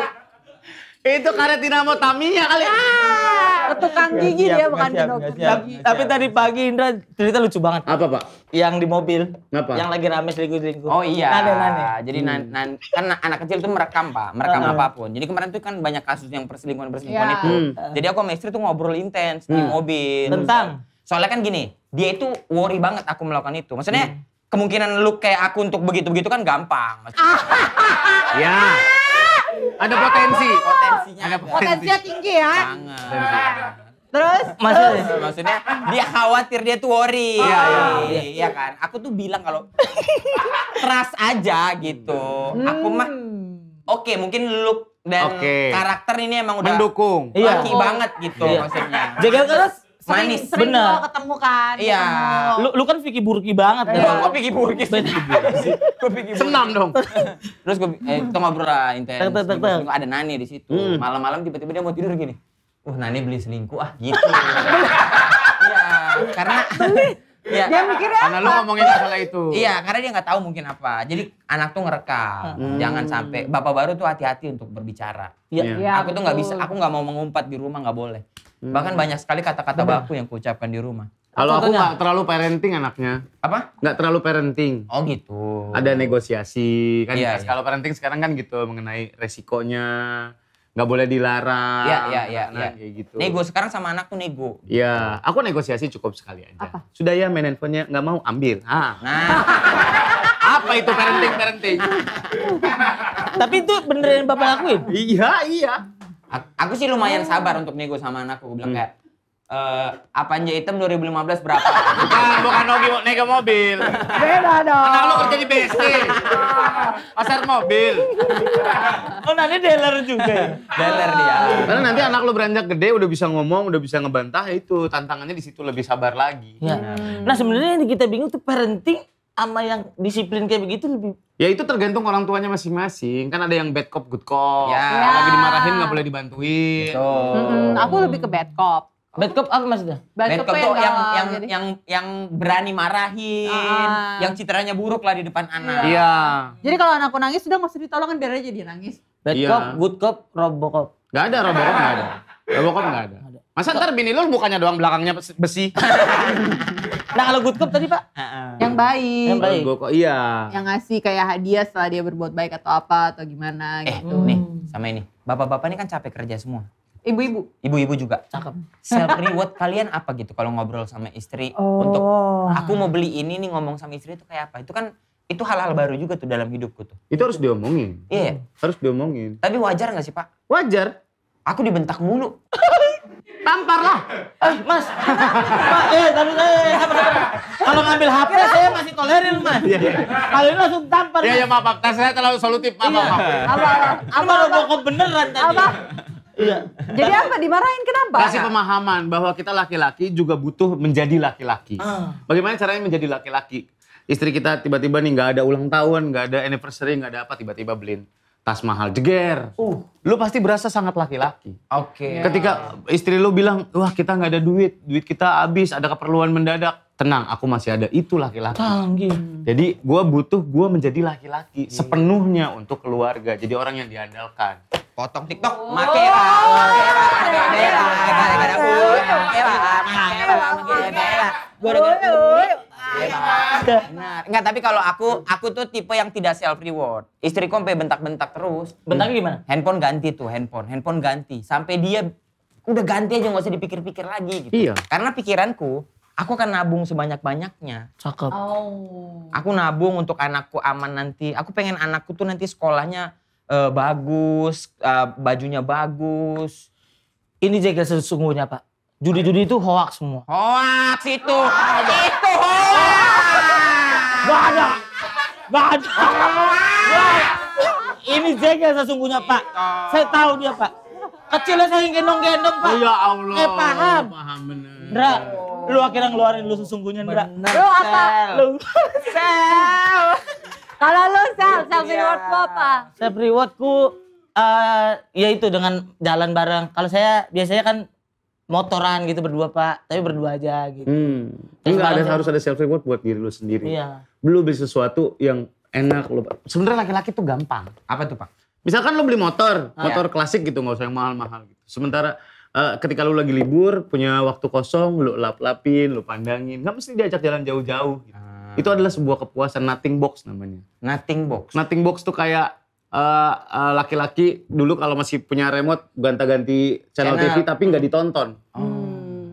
itu karet dinamo taminya kali. Ah, tukang gigi dia bukan dokter. Tapi tadi pagi Indra cerita lucu banget. Apa, Pak? Yang di mobil. Apa? Yang lagi rame selingkuh-selingkuh. Oh iya. Nane, nane. Jadi hmm. nan, nan, kan anak kecil tuh merekam, Pak. Merekam uh. apapun. Jadi kemarin tuh kan banyak kasus yang perselingkuhan-perselingkuhan yeah. itu. Hmm. Jadi aku sama istri tuh ngobrol intens hmm. di mobil. Tentang? Soalnya kan gini, dia itu worry banget aku melakukan itu. Maksudnya, hmm. kemungkinan lu kayak aku untuk begitu-begitu kan gampang. Maksudnya. Ah. ya. Ah. Ada potensi. Potensinya ada. Potensinya tinggi ya. Terus? Maksudnya, terus. maksudnya dia khawatir dia tuh worry. Ah, iya, oh, iya, iya kan. Aku tuh bilang kalau keras aja gitu. Hmm. Aku mah hmm. oke okay, mungkin look dan okay. karakter ini emang udah mendukung. Laki iya. banget gitu iya. maksudnya. Jaga terus manis. Sering Bener. ketemu kan. Iya. Lu, lu kan Vicky Burki banget. Iya. Vicky Burki sih. Senam dong. Terus gue, eh, kita ngobrol lah intens. Ada Nani di situ. Hmm. Malam-malam tiba-tiba dia mau tidur gini. uh Nani beli selingkuh ah gitu. Iya. Karena Iya. Dia mikirnya Karena lu ngomongin masalah itu. Iya, karena dia nggak tahu mungkin apa. Jadi anak tuh ngerekam. Hmm. Jangan sampai bapak baru tuh hati-hati untuk berbicara. Iya. iya. Ya, aku tuh nggak bisa, aku nggak mau mengumpat di rumah nggak boleh. Hmm. Bahkan banyak sekali kata-kata baku yang kuucapkan di rumah. Kalau aku nggak terlalu parenting anaknya. Apa? Nggak terlalu parenting. Oh gitu. Ada negosiasi kan. Iya, iya. Kalau parenting sekarang kan gitu mengenai resikonya nggak boleh dilarang. Iya, iya, iya. Ya. gitu. Nego sekarang sama anak tuh nego. Iya, aku negosiasi cukup sekali aja. Apa? Sudah ya main handphonenya, nggak mau ambil. Ah. Nah. Apa itu parenting parenting? Tapi itu beneran bapak lakuin? Iya, iya. Aku sih lumayan sabar untuk nego sama anakku. Aku bilang hmm. kayak, Uh, apanya hitam 2015 berapa? Bukan, ah, bukan Nogi naik mobil. Beda dong. Anak lo kerja di BSD. Pasar mobil. oh, nanti dealer juga ya? Dealer dia. Karena nanti anak lo beranjak gede udah bisa ngomong, udah bisa ngebantah itu tantangannya di situ lebih sabar lagi. Ya. Hmm. Nah, sebenarnya yang kita bingung tuh parenting sama yang disiplin kayak begitu lebih ya itu tergantung orang tuanya masing-masing kan ada yang bad cop good cop ya. ya. lagi dimarahin nggak boleh dibantuin Betul. Hmm, aku lebih ke bad cop Oh. Bad cop apa maksudnya? Bad, bad cop, tuh yang yang, jadi... Gitu? yang yang berani marahin, ah, ah. yang citranya buruk lah di depan anak. Iya. iya. Jadi kalau anakku nangis sudah nggak usah ditolongin biar aja dia nangis. Bad yeah. cop, good iya. cop, robocop. Gak ada robocop gak ada. Robocop gak ada. Masa ntar bini lu bukannya doang belakangnya besi? nah kalau good cop tadi pak? Yang baik. Yang baik. kok iya. Yang ngasih kayak hadiah setelah dia berbuat baik atau apa atau gimana eh, gitu. nih sama ini. Bapak-bapak ini kan capek kerja semua. Ibu-ibu. Ibu-ibu juga. Cakep. Self reward kalian apa gitu kalau ngobrol sama istri oh. untuk aku mau beli ini nih ngomong sama istri itu kayak apa? Itu kan itu hal-hal hmm. baru juga tuh dalam hidupku tuh. Itu harus diomongin. Iya. Hmm. Harus diomongin. Tapi wajar nggak sih Pak? Wajar. Aku dibentak mulu. lah. Eh, Mas. Pak, eh, tapi eh, kalau ngambil HP iya. saya masih tolerin, Mas. Iya. Kalau ini langsung tampar. Iya, ya, maaf, Pak. saya terlalu solutif, maaf, iya. maaf. Apa apa lo bohong beneran tadi? Apa? Iya. Jadi apa dimarahin kenapa? Kasih pemahaman bahwa kita laki-laki juga butuh menjadi laki-laki. Uh. Bagaimana caranya menjadi laki-laki? Istri kita tiba-tiba nih nggak ada ulang tahun, nggak ada anniversary, nggak ada apa tiba-tiba beliin tas mahal jeger. Uh. Lu pasti berasa sangat laki-laki. Oke. Okay. Ketika istri lu bilang, "Wah, kita nggak ada duit, duit kita habis, ada keperluan mendadak." Tenang, aku masih ada itu laki-laki. Tanggi. Jadi gue butuh gue menjadi laki-laki iya. sepenuhnya untuk keluarga. Jadi orang yang diandalkan potong TikTok, oh. makera, makera, ada makera, makera, makera, makera, makera, Benar. Enggak, tapi kalau aku, aku tuh tipe yang tidak self reward. Istriku sampai bentak-bentak terus. Bentaknya gimana? Handphone ganti tuh, handphone. Handphone ganti. Sampai dia udah ganti aja nggak usah dipikir-pikir lagi gitu. Iya. Karena pikiranku, aku akan nabung sebanyak-banyaknya. Cakep. Oh. Aku nabung untuk anakku aman nanti. Aku pengen anakku tuh nanti sekolahnya uh, bagus, uh, bajunya bagus. Ini jaga sesungguhnya Pak. Judi-judi itu hoax semua. Hoax itu, hoax. itu hoax. Gak ada, gak ada. Ini jaga sesungguhnya Pak. Saya tahu dia Pak. Kecilnya saya gendong-gendong Pak. Oh, ya Allah. Eh paham. Paham bener. Ndra, lu akhirnya ngeluarin lu sesungguhnya Ndra. Lu apa? Lu. Sel. Kalau lu sel, iya, self rewardku iya. apa? Self rewardku uh, eh, ya itu dengan jalan bareng. Kalau saya biasanya kan motoran gitu berdua pak, tapi berdua aja gitu. Hmm. Terus Enggak ada saya, harus ada self reward buat diri lu sendiri. Iya. Lu beli sesuatu yang enak lu. Sebenarnya laki-laki tuh gampang. Apa tuh pak? Misalkan lu beli motor, ah, motor iya. klasik gitu nggak usah yang mahal-mahal gitu. Sementara uh, ketika lu lagi libur, punya waktu kosong, lu lap-lapin, lu pandangin, Gak mesti diajak jalan jauh-jauh. Gitu. Ah. Hmm. Itu adalah sebuah kepuasan nothing box namanya. Nothing box. Nothing box tuh kayak eh, eh, laki-laki uh, uh, dulu kalau masih punya remote gonta-ganti channel, channel TV tapi nggak ditonton. Oh. Hmm.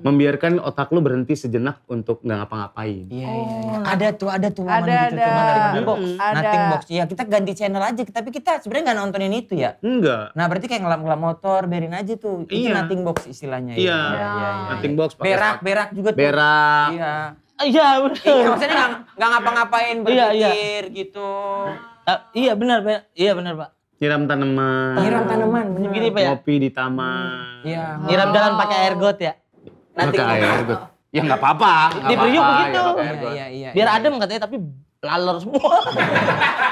membiarkan otak lu berhenti sejenak untuk nggak ngapa-ngapain. Iya, oh. iya, iya. Oh. Ada tuh, ada tuh momen ada, gitu ada. tuh. dari box, mm nothing box. Iya, kita ganti channel aja, tapi kita sebenarnya nggak nontonin itu ya. Enggak. Nah, berarti kayak ngelam-ngelam motor, berin aja tuh. Iya. Itu nothing box istilahnya ya? iya. ya. Iya, iya, iya. Nothing box. Iya. Berak, berak juga tuh. Berak. Iya. Iya benar. Iya maksudnya nggak ngapa-ngapain berpikir iya, iya. gitu. Uh, iya benar pak. Iya benar pak. Nyiram tanaman. Nyiram tanaman. Bener. Gini pak ya. Kopi di taman. Iya. Hmm. Nyiram oh. jalan pakai air got ya. Nanti pakai air got. Ya nggak apa-apa. Di periuk begitu. Ya, iya, iya, Biar adem katanya tapi lalor semua.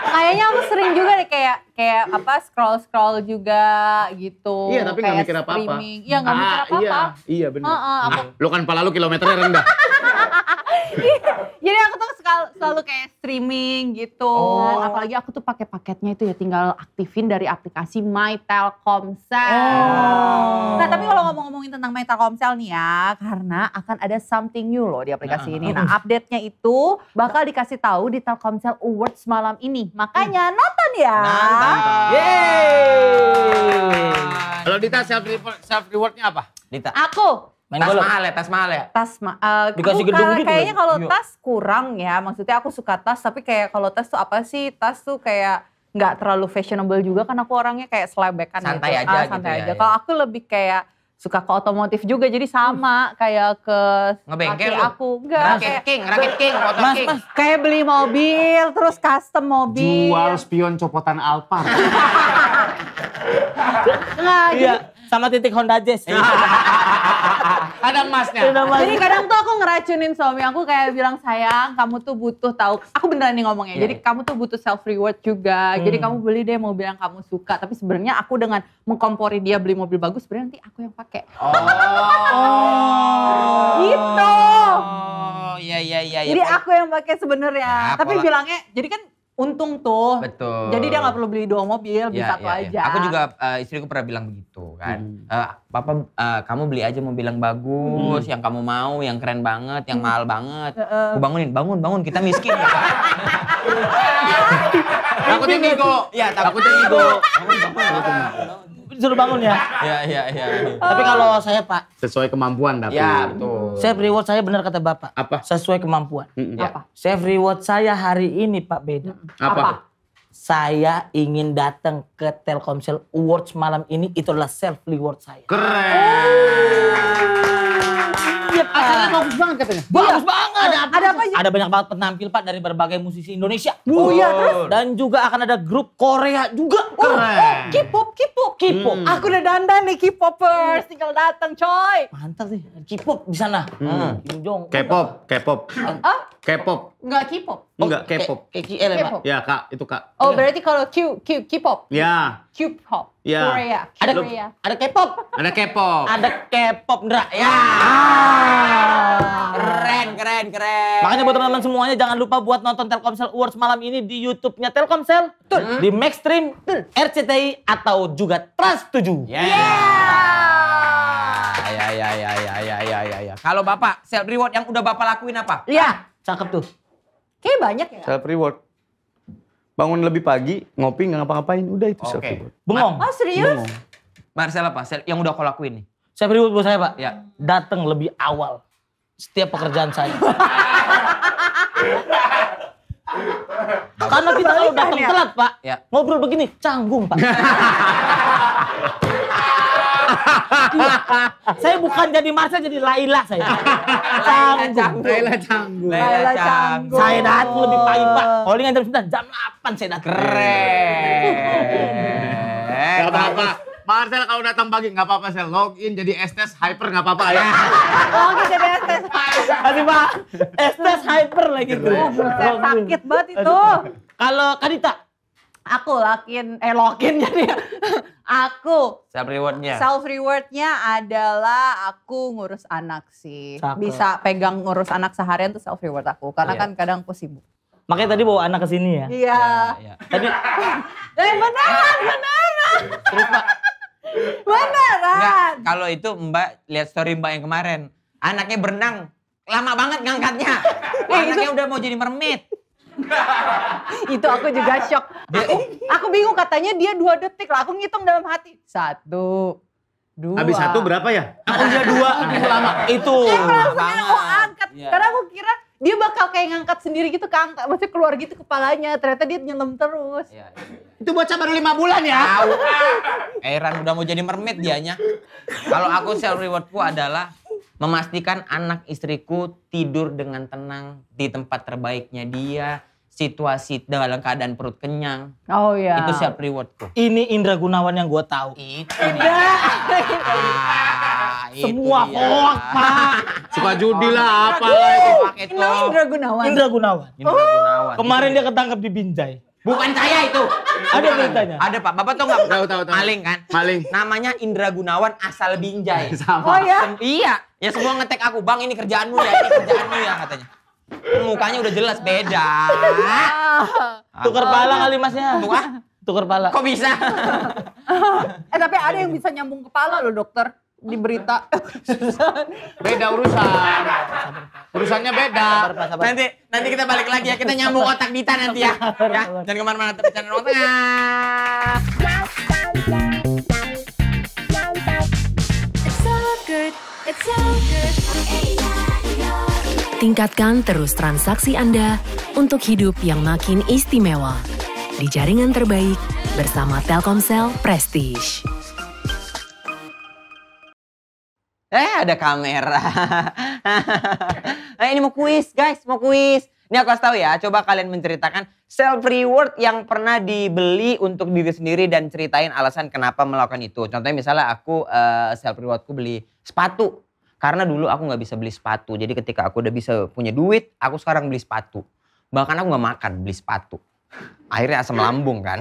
Kayaknya aku sering juga deh kayak kayak apa scroll scroll juga gitu. Iya tapi nggak mikir apa-apa. Iya nggak ah, mikir apa-apa. Iya, iya benar. Uh, uh, aku... Lo kan pala lu kilometernya rendah. jadi aku tuh selalu, selalu kayak streaming gitu. Oh. Apalagi aku tuh pakai paketnya itu ya tinggal aktifin dari aplikasi My Telkomsel. Oh. Nah tapi kalau ngomong-ngomongin tentang My Telkomsel nih ya, karena akan ada something new loh di aplikasi nah, ini. Nah update-nya itu bakal dikasih tahu di Telkomsel Awards malam ini. Makanya hmm. nonton ya. Nonton. Yeay. Kalau Dita self reward, self rewardnya apa? Dita. Aku Main tas golok. mahal ya, tas mahal ya. Tas ma uh, Dikasih gedung gitu. Kayaknya kalau iya. tas kurang ya. Maksudnya aku suka tas, tapi kayak kalau tas tuh apa sih? Tas tuh kayak nggak terlalu fashionable juga karena aku orangnya kayak selebekan gitu. santai ah, gitu. aja ah, santai gitu aja. Ya. Kalau aku lebih kayak suka ke otomotif juga jadi sama hmm. kayak ke ngebengkel aku enggak rakit kayak, king rakit king motor mas, mas, kayak beli mobil terus custom mobil jual spion copotan Alphard Enggak, iya sama titik Honda Jazz. Iya. Ada emasnya. Jadi kadang tuh aku ngeracunin suami aku kayak bilang sayang, kamu tuh butuh tahu. Aku beneran nih ngomongnya. Yeah. Jadi iya. kamu tuh butuh self reward juga. Hmm. Jadi kamu beli deh mau bilang kamu suka, tapi sebenarnya aku dengan mengkompori dia beli mobil bagus, sebenarnya nanti aku yang pakai. Oh. oh. gitu. Oh, iya iya iya. iya. Jadi ya. aku yang pakai sebenarnya. Ya, tapi pola. bilangnya jadi kan untung tuh. Betul. Jadi dia nggak perlu beli dua mobil, beli ya, satu ya, ya, aja. Aku juga uh, istriku pernah bilang begitu kan. Hmm. Uh, Papa uh, kamu beli aja mau bilang bagus, hmm. yang kamu mau, yang keren banget, yang mahal banget. Uh, uh. Aku bangunin, bangun, bangun, kita miskin ya Pak. takutnya ego, ya takutnya ego. Suruh bangun ya. Ya, ya, ya. Tapi oh. kalau saya Pak. Sesuai kemampuan tapi. Ya, betul. Saya reward saya benar kata Bapak. Apa? Sesuai kemampuan. Mm -mm. Apa? Saya reward saya hari ini Pak beda. Apa? Apa? saya ingin datang ke Telkomsel Awards malam ini itu adalah self reward saya. Keren. Iya, Acaranya bagus banget katanya. Bagus iya. banget. Ada apa? Ada, apa ada banyak banget penampil Pak dari berbagai musisi Indonesia. Oh, iya terus. Dan juga akan ada grup Korea juga. Keren. Oh, oh K-pop, K-pop, K-pop. Hmm. Aku udah dandan nih K-popers, hmm. tinggal datang coy. Mantap sih. K-pop di sana. Hmm. Kim Jong. K-pop, K-pop. Ah? K-pop. Nggak K-pop. Oh, enggak K-pop. k ya, Pak. Ya, Kak, itu Kak. Oh, berarti kalau Q Q K-pop. Ya. Q-pop. Ya. Korea. Ada Korea. Ada K-pop. Ada K-pop. ada K-pop, Ndra. Ya. Ah. Keren, keren, keren. Makanya buat teman-teman semuanya jangan lupa buat nonton Telkomsel Awards malam ini di YouTube-nya Telkomsel, Betul. Hmm. di Maxstream, RCTI atau juga Trans 7. Yeah. yeah. Ya, ya, ya, ya, ya, ya, ya. Kalau Bapak, self reward yang udah Bapak lakuin apa? Iya. Cakep tuh. Kayak banyak ya. Self reward. Bangun lebih pagi, ngopi nggak ngapa-ngapain, udah itu okay. self reward. Bengong. Oh serius? Bengong. Marcella Pak, yang udah aku lakuin nih. Self reward buat saya Pak, ya. datang lebih awal setiap pekerjaan saya. Karena kita kalau datang ya? telat Pak, ya. ngobrol begini canggung Pak. saya bukan jadi Marcel jadi Laila saya. Canggu. Laila Canggu. Laila Canggu. Saya datang lebih pagi Pak. Calling jam 9, jam 8 saya datang. Keren. Gak apa-apa. Marcel kalau datang pagi nggak apa-apa saya login jadi estes hyper nggak apa-apa ya. Login oh, gitu, jadi estes hyper. Tadi pak estes hyper lagi tuh. Sakit banget itu. Kalau Kadita, aku lakin eh lokin jadi aku self rewardnya self rewardnya adalah aku ngurus anak sih aku. bisa pegang ngurus anak seharian tuh self reward aku karena iya. kan kadang aku sibuk makanya tadi bawa anak ke sini ya iya ya, ya. tadi eh, beneran beneran terus beneran kalau itu mbak lihat story mbak yang kemarin anaknya berenang lama banget ngangkatnya anaknya udah mau jadi mermaid itu aku juga shock. Aku, aku bingung katanya dia dua detik lah. Aku ngitung dalam hati. Satu, dua. Habis satu berapa ya? Aku dia dua. lama. Itu. Saya kira, oh angkat. Ya. Karena aku kira dia bakal kayak ngangkat sendiri gitu kan. Maksudnya keluar gitu kepalanya. Ternyata dia nyelam terus. Ya, ya. Itu bocah baru lima bulan ya? Tahu. Eh, udah mau jadi mermaid dianya. Kalau aku sel rewardku adalah memastikan anak istriku tidur dengan tenang di tempat terbaiknya dia situasi dalam keadaan perut kenyang. Oh iya. Itu siap rewardku. Ini Indra Gunawan yang gue tahu. Itu. Tidak. Ah, Semua hoax pak. Suka judi oh, apa itu. Indra Gunawan. Indra Gunawan. Indra Gunawan. Kemarin dia ketangkap di Binjai. Bukan saya itu. Ada beritanya. Ada Pak. Bapak tahu enggak Tahu tahu tahu. Maling kan? Maling. Namanya Indra Gunawan asal Binjai. Sama. Oh ya? iya. Ya semua ngetek aku, Bang ini kerjaanmu ya, ini kerjaanmu ya katanya. Mukanya udah jelas beda. Tukar pala kali masnya. Tukar? Tukar pala. Kok bisa? eh tapi ada yang bisa nyambung kepala loh dokter di berita. beda urusan. Urusannya beda. Sabar, sabar, sabar. Nanti nanti kita balik lagi ya. Kita nyambung otak Dita nanti ya. ya. Jangan kemana-mana tetap channel otak. Tingkatkan terus transaksi Anda untuk hidup yang makin istimewa. Di jaringan terbaik bersama Telkomsel Prestige. Eh ada kamera. nah, ini mau kuis guys, mau kuis. Ini aku kasih tahu ya, coba kalian menceritakan self reward yang pernah dibeli untuk diri sendiri dan ceritain alasan kenapa melakukan itu. Contohnya misalnya aku uh, self rewardku beli sepatu karena dulu aku gak bisa beli sepatu. Jadi ketika aku udah bisa punya duit, aku sekarang beli sepatu. Bahkan aku gak makan beli sepatu. Akhirnya asam lambung kan.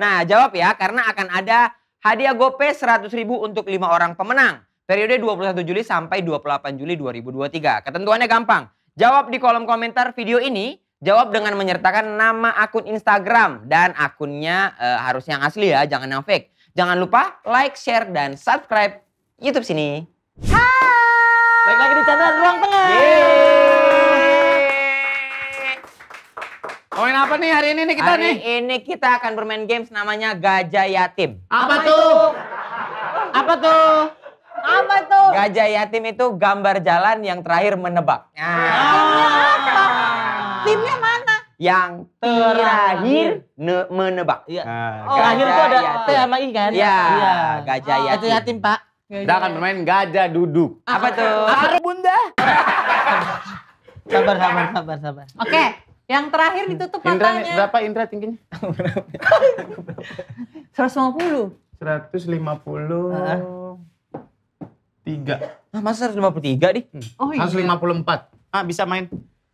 nah jawab ya, karena akan ada hadiah GoPay 100 ribu untuk lima orang pemenang periode 21 Juli sampai 28 Juli 2023. Ketentuannya gampang. Jawab di kolom komentar video ini, jawab dengan menyertakan nama akun Instagram dan akunnya e, harus yang asli ya, jangan yang fake. Jangan lupa like, share, dan subscribe YouTube sini. Hai. Baik lagi di channel Ruang Tengah. Main apa nih hari ini nih kita hari nih? Hari ini kita akan bermain games namanya Gajah Yatim. Apa, apa tuh? Itu? Apa tuh? Apa tuh? Gajah yatim itu gambar jalan yang terakhir menebak. Timnya apa? Timnya mana? Yang terakhir ne menebak. Iya. terakhir nah, oh, itu ada T sama I kan? Iya. Ya. Gajah yatim. Gajah yatim, Pak. Udah Kita akan bermain gajah duduk. Apa, tuh? Apa bunda? sabar, sabar, sabar, sabar. Oke. Yang terakhir ditutup Indra, matanya. berapa Indra tingginya? 150. 150. Uh tiga. Ah, masa lima puluh tiga nih? Hmm. Oh, iya. Harus empat, Ah, bisa main.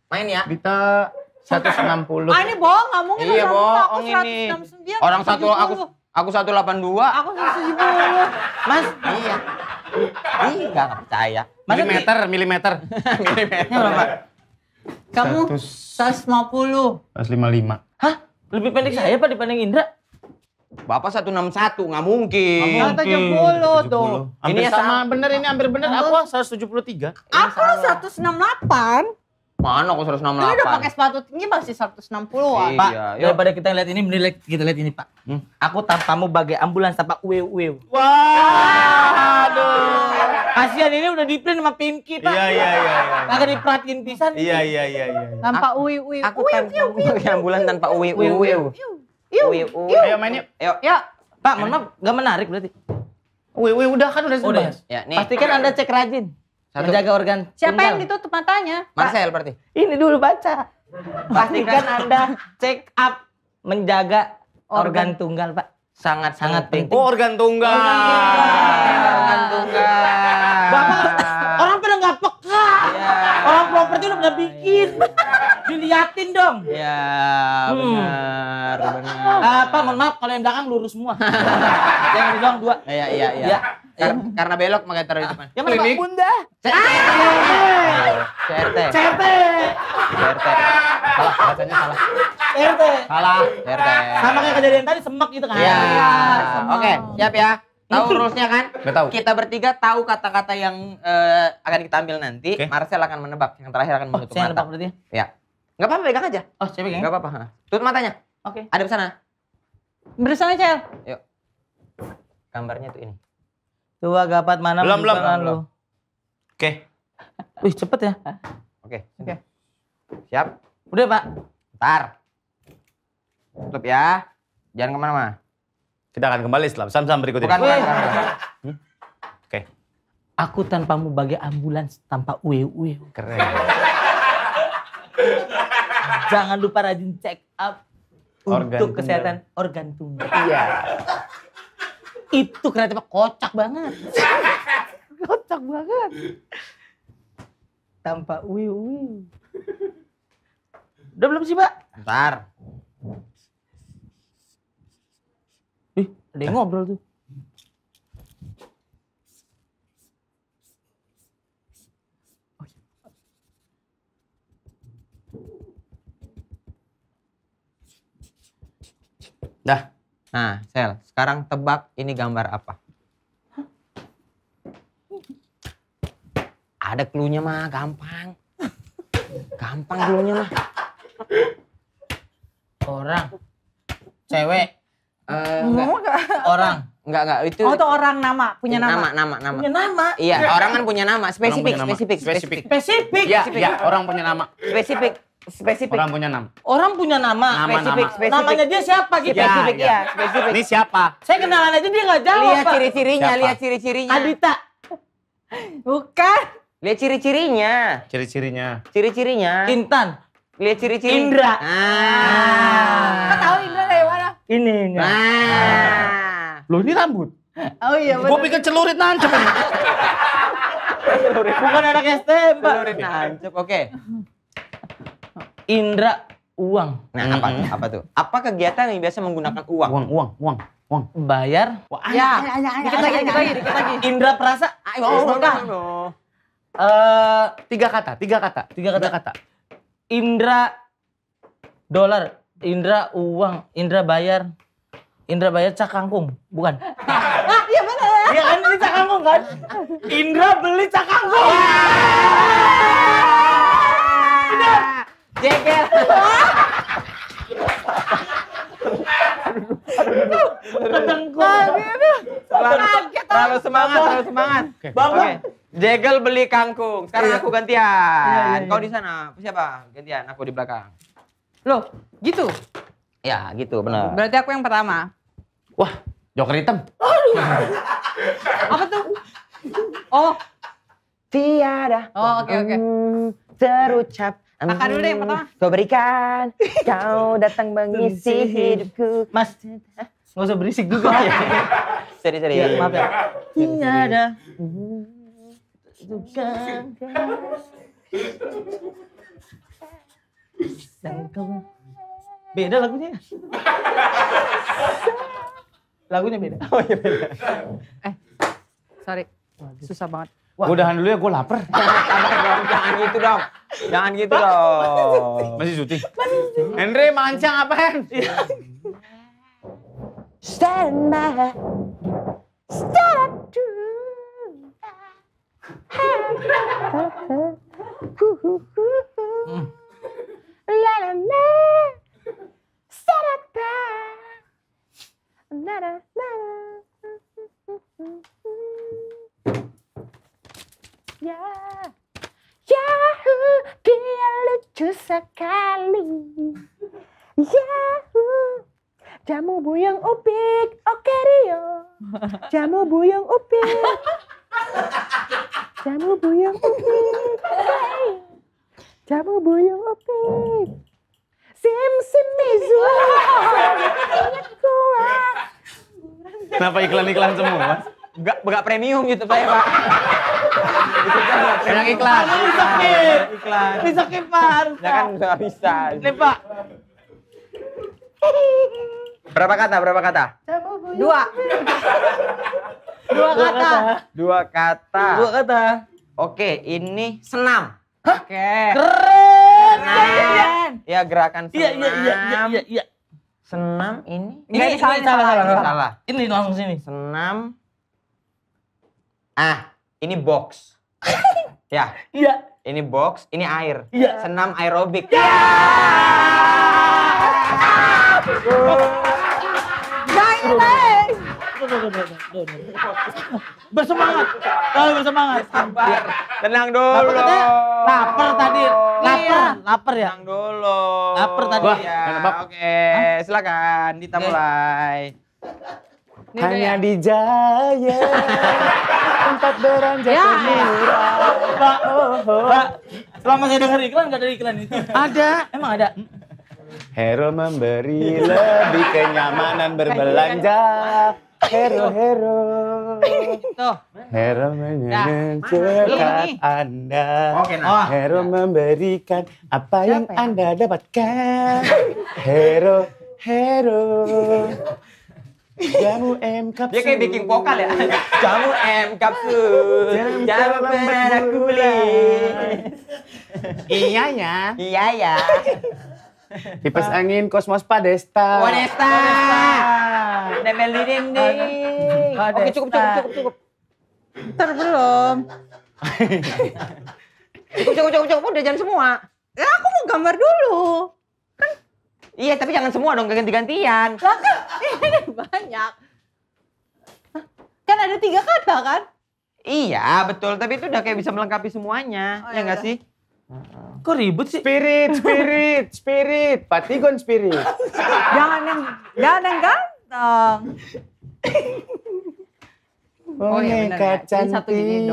Main ya. Kita satu 160. Ah, ini bohong, kamu mungkin iya, bohong ini. Orang satu aku aku 182. Aku 170. Mas, iya. Iya, gak percaya. Mas, milimeter, milimeter. milimeter. Berapa? Kamu 150. 155. Hah? Lebih pendek saya Pak dibanding Indra? Bapak 161, nggak mungkin. Nggak mungkin. jempol tuh. Ini ya sama bener, ini hampir bener. Aku 173. Aku 168. Mana kok 168? Ini udah pakai sepatu tinggi masih 160 an. Pak, iya. daripada kita lihat ini, mending kita lihat ini, Pak. Hmm? Aku tampamu bagai ambulans tanpa uwe uwe. Wah, aduh. Kasihan ini udah diprint sama Pinky, Pak. Iya, iya, iya. iya. Kagak diperhatiin pisan. Iya, iya, iya, iya. Tanpa uwe uwe. Aku tampamu bagai ambulans tanpa uwe uwe. Yuk, Uy, yuk. Ayo main yuk. Yuk. Ya. Pak, mohon maaf, gak menarik berarti. Wih, wih, udah kan udah sudah. Ya, nih. Pastikan Anda cek rajin. Satu. Menjaga organ. Siapa tunggal. yang ditutup matanya? Marcel Pak. berarti. Ini dulu baca. Pastikan Anda cek up menjaga organ, organ tunggal, Pak. Sangat sangat penting. Oh, organ tunggal. Organ tunggal. Organ tunggal. Bapak Yeah. Orang properti udah pernah bikin. Iya. Diliatin dong. Iya, hmm. benar, benar. Apa ah, mohon maaf kalau yang belakang lurus semua. Yang di dua. Iya, iya, iya. Ya. ya. karena belok makanya taruh di depan. Yang mana Pak Bunda? CRT. Ah! CRT. CRT. Salah, bacanya salah. CRT. Salah, CRT. Sama kayak kejadian tadi semek gitu kan. Iya. iya Oke, siap ya. Tahu rulesnya kan? Gak tahu. Kita bertiga tahu kata-kata yang uh, akan kita ambil nanti. Okay. Marcel akan menebak. Yang terakhir akan menutup oh, saya mata. berarti. Ya. ya. Gak apa-apa, pegang aja. Oh, saya pegang. Ya? Gak apa-apa. Tutup matanya. Oke. Okay. Ada di sana. bersama Cel. Yuk. Gambarnya tuh ini. Tua gapat mana belum, belum, belum, Oke. Wih, cepet ya. Oke. Oke. Siap. Udah, Pak. Ntar. Tutup ya. Jangan kemana-mana. Kita akan kembali setelah sam sam berikut ini. Iya. Oke. Aku tanpamu bagai ambulans tanpa uwe uwe. Keren. Jangan lupa rajin check up organ untuk tunggal. kesehatan organ tunggal. Iya. Itu kreatifnya kocak banget. kocak banget. Tanpa uwe uwe. Udah belum sih, Pak? Bentar. Ada yang ngobrol tuh. Dah. Nah, Sel, sekarang tebak ini gambar apa? Hah? Ada klunya mah, gampang. Gampang klunya mah. Orang, cewek, Uh, eh, enggak. orang enggak enggak itu oh itu orang nama punya nama nama nama, nama. punya nama iya, iya. orang kan punya nama spesifik punya nama. spesifik spesifik spesifik iya ya orang punya nama spesifik spesifik. Orang punya nama. Orang punya nama. nama spesifik, nama. spesifik. Namanya dia siapa gitu. Ya, spesifik ya. ya. Spesifik. Ini siapa? Saya kenalan aja dia enggak jawab. Lihat ciri-cirinya, lihat ciri-cirinya. Adita. Bukan. Lihat ciri-cirinya. Ciri-cirinya. Ciri-cirinya. Intan. Lihat ciri cirinya Indra. Ah. Kau tahu Indra? ini. Nah. nah. Loh ini rambut? Oh iya Gue pikir celurit nancep. Bukan anak STM, Pak. Celurit nancep, oke. Okay. Indra uang. Nah, hmm. apa mm -hmm. apa tuh? Apa kegiatan yang biasa menggunakan uang? Uang, uang, uang. Uang. Bayar. Wah, ya. Ayo, kita dikit lagi, dikit lagi, dikit lagi. Indra perasa. Ayo, udah. Oh, eh, tiga kata, tiga kata, tiga kata kata. Indra dolar Indra uang, Indra bayar. Indra bayar cak kangkung, bukan? Iya benar. Iya kan beli cak kangkung kan? Indra beli cak kangkung. Benar. Jeger. Kedengkung. Terlalu semangat, terlalu semangat. Bangun. Jegel beli kangkung. Sekarang iya. aku gantian. Iya, iya, Kau di sana. Siapa? Gantian. Aku di belakang. Loh, gitu? Ya, gitu benar. Berarti aku yang pertama. Wah, Joker hitam. Aduh. Apa tuh? Oh. Tiada. Oh, oke okay, oke. Okay. Terucap. Kakak dulu deh yang pertama. Kau berikan, kau datang mengisi hidupku. Mas, nggak usah berisik juga ya. seri. seri. Ya, maaf ya. Tiada. Bukan. Beda lagunya. lagunya beda. Oh iya beda. Eh, sorry. Susah banget. Wah. Gue udahan dulu ya, gue lapar. jangan, gitu dong. Jangan gitu dong. Masih syuting. Henry mancang Hen? Stand by. Stand to. Hmm. La la la. Sarata. La la la. Ya. Yahoo, dia lucu sekali. Yahoo. Jamu buyung upik, oke Rio. Jamu buyung upik, Kenapa iklan-iklan semua? Enggak, enggak premium YouTube saya, Pak. Yang iklan. Kamu bisa skip. Iklan. Bisa skip, Pak. Ya kan enggak bisa. Nih, Pak. Berapa kata? Berapa kata? Dua. Dua kata. Dua kata. Dua kata. Oke, ini senam. Oke. Keren. Senam. Ya gerakan iya, iya, iya, senam. Iya, iya, iya, iya, iya senam ini. Ini, ini, salah, ini salah, salah, salah, salah. Ini langsung sini. Senam. Ah, ini box. ya. Iya. Ini box, ini air. Iya. Senam aerobik. Ya. Jangan ya! bersemangat. kalau bersemangat. Sabar. Tenang dulu. Bapak lapar tadi. Iya. Lapar, lapar ya. Tenang dulu. Lapar tadi Wah, ya. Oke, silakan kita eh. mulai. Ini Hanya ya? di Jaya tempat beranjak ya. murah. Pak, Pak, selama saya dengar iklan nggak ada iklan itu. Ada, emang ada. Mm. Hero memberi lebih kenyamanan berbelanja. Hero hero. Tuh. Hero nah, menyenangkan nah, Anda. Nah. Oh. Hero ya. memberikan apa yang ya? Anda dapatkan. hero hero. Jamu M kapsul. Dia kayak bikin vokal ya. Jamu M kapsul. Jamu merah kulit. Iya ya. Iya ya. Tipes angin Kosmos Padesta. Padesta. Nempel di dinding. Oke cukup cukup cukup cukup. Ntar belum. cukup cukup cukup cukup udah jangan semua. Ya aku mau gambar dulu. Kan Iya, tapi jangan semua dong, ganti-gantian. Lah kan ini banyak. Kan ada tiga kata kan? Iya, betul. Tapi itu udah kayak bisa melengkapi semuanya. Oh, ya, ya nggak sih? Kok ribut sih? Spirit, spirit, spirit. Patigon spirit. jangan yang, jangan yang ganteng. Oh, oh iya, ya, iya cantik, gitu.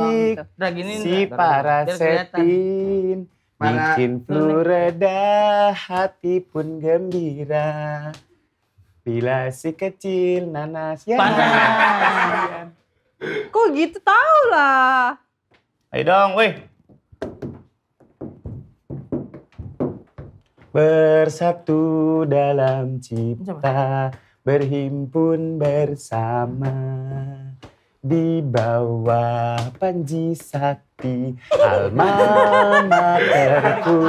gini si parasetin, bikin flureda hati pun gembira. Bila si kecil nanas ya. Panas. Kok gitu tau lah. Ayo dong, weh. bersatu dalam cipta berhimpun bersama di bawah panji sakti alma materku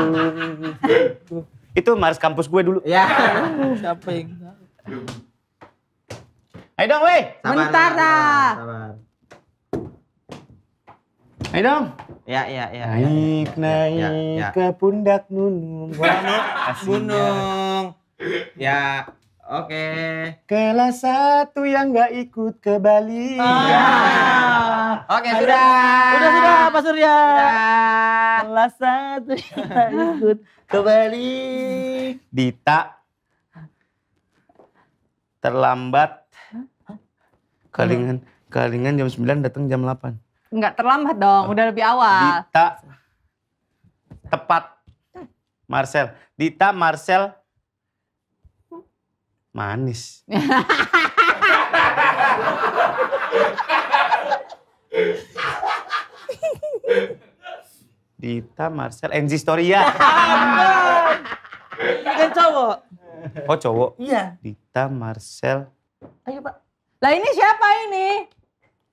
itu mars kampus gue dulu ya siapa yang ayo dong weh bentar dah Ayo dong. Ya, ya, ya. Naik, ya, naik ya, ya. ya. ke pundak nunung. gunung. Ya, oke. Okay. Kelas satu yang nggak ikut ke Bali. Ah. Ya. Oke, okay, sudah. Sudah, sudah, Pak Surya. Sudah. Kelas satu yang gak ikut ke Bali. Dita. Terlambat. Kalingan, kalingan jam 9 datang jam 8 nggak terlambat dong, udah lebih awal. Dita tepat Marcel. Dita Marcel manis. Dita Marcel Story ya. Bukan cowok. Oh cowok? Iya. Dita Marcel. Ayo Pak. Lah ini siapa ini?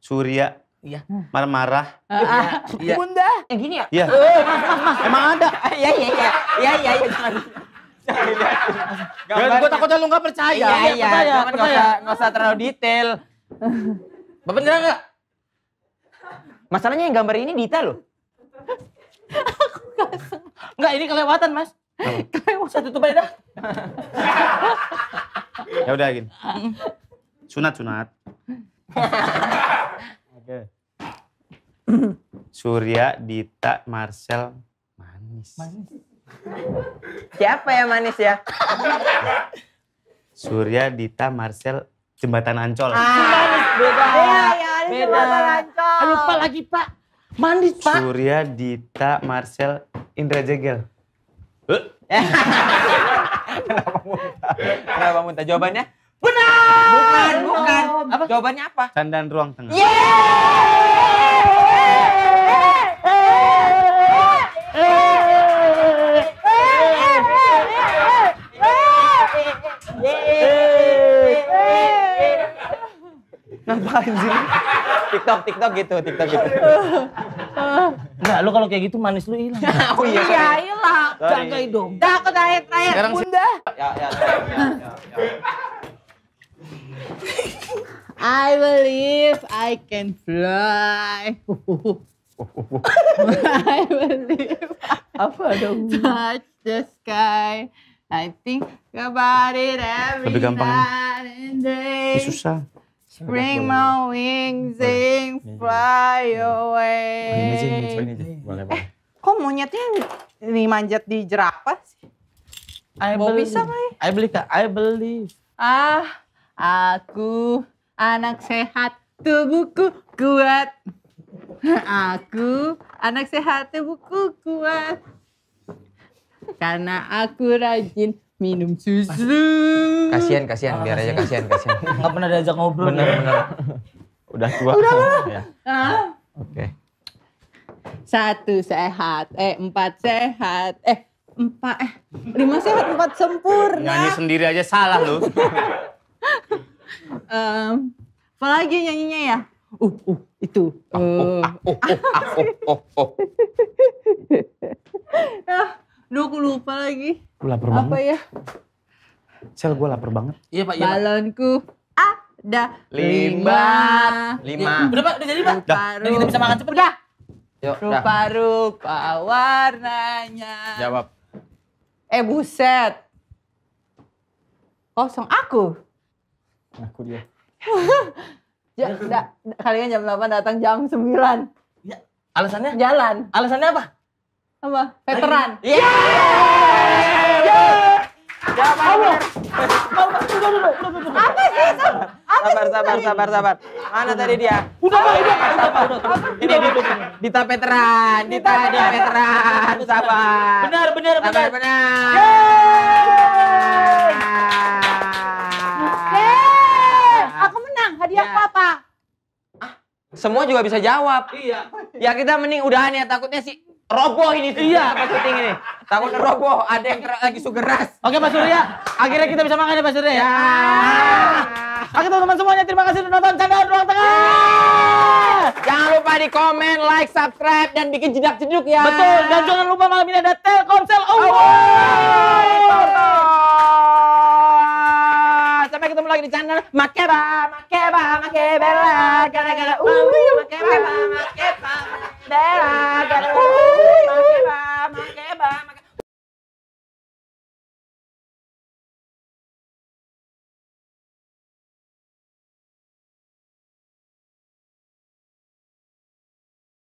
Surya Iya. Hmm. Marah-marah. Ah, ah. Iya, iya. Bunda. Yang eh, gini ya? Iya. Uh, Emang ada? Iya, iya, iya. Iya, iya, iya. Jangan. Gue takutnya lu gak percaya. Iya, iya. iya. Percaya, percaya. Gak usah terlalu detail. Bapak bener gak? Masalahnya yang gambar ini Dita loh. Aku gak Enggak, ini kelewatan, Mas. Kelewatan. usah tutup aja dah. ya udah gini. Sunat, sunat. Okay. Surya, Dita, Marcel, Manis. Manis. Siapa ya Manis ya? Surya, Dita, Marcel, Jembatan Ancol. Ah, manis beda. Iya, ya, beda. Jembatan Ancol. Ah, lupa lagi Pak. Manis Pak. Surya, Dita, Marcel, Indra Jegel. Eh. Kenapa muntah? Kenapa muntah? Jawabannya? Bukan, bukan. Apa? Jawabannya apa? Candaan ruang tengah. Ngapain sih? TikTok, TikTok gitu, TikTok gitu. Enggak, lu kalau kayak gitu manis lu hilang. oh iya, iya hilang. iya, iya, Dah, iya, iya, iya, Sekarang Bunda. Ya, ya, ya, ya, ya. ya. I believe I can fly. I believe. I can Touch the sky. I think about it every Lebih gampang. night and day. Ini susah. Spring my wings and iya, iya. fly iya. away. Ini aja, ini aja, ini Boleh, boleh. Kok monyetnya dimanjat di jerapah sih? I Mau believe. bisa kali? I believe, I believe. Ah, Aku anak sehat, tubuhku kuat. Aku anak sehat, tubuhku kuat. Karena aku rajin minum susu. Kasihan, kasihan, ah, biar aja kasihan, kasihan. Enggak pernah diajak ngobrol. benar ya. bener. Udah tua. Udah. ya. Oke. Okay. Satu sehat, eh empat sehat, eh empat eh lima sehat empat sempurna. Nyanyi sendiri aja salah lu um, apa lagi nyanyinya ya? Uh, uh, itu. Duh, aku lupa lagi. Aku lapar apa banget. Apa ya? Sel, gue lapar banget. Iya, Pak. Iya, Balonku ada lima. Lima. lima. udah, Pak. Udah jadi, Pak. Udah. Udah kita bisa makan cepet. Udah. Yuk, Rupa-rupa warnanya. Jawab. Eh, buset. Kosong aku. Nah, kuliah. ya enggak iya, kan? kalian jam 8 datang jam 9. Ya, alasannya? Jalan. Alasannya apa? Apa? Veteran. Iya. Yeah! Yeah! Yeah! Jawaban benar. Udah, udah, udah, Apa sih itu? Sabar, sabar, sabar, sabar. Mana tadi dia? Udah, udah, udah, Ini di Dita Veteran, Dita Veteran. Sabar. Benar, benar, benar. Sabar, benar. Hadiah iya, ya. apa? Ah, semua juga bisa jawab. Iya. Ya kita mending udahan ya takutnya si roboh ini sih. Iya, apa nah, syuting ini. Takutnya roboh, ada yang lagi sugeras. Oke, Pak Surya. Akhirnya kita bisa makan ya, Pak Surya. Ya. ya. Ah. Oke, teman-teman semuanya, terima kasih sudah nonton Canda Ruang Tengah. Ya. Jangan lupa di komen, like, subscribe, dan bikin jedak-jeduk ya. Betul, dan jangan lupa malam ini ada Telkomsel Award. Oh, ketemu lagi di channel Makeba, Makeba, Makebella, gara-gara uh, Makeba, Makeba, Makebella, gara-gara uh, Makeba, Makeba, Makeba.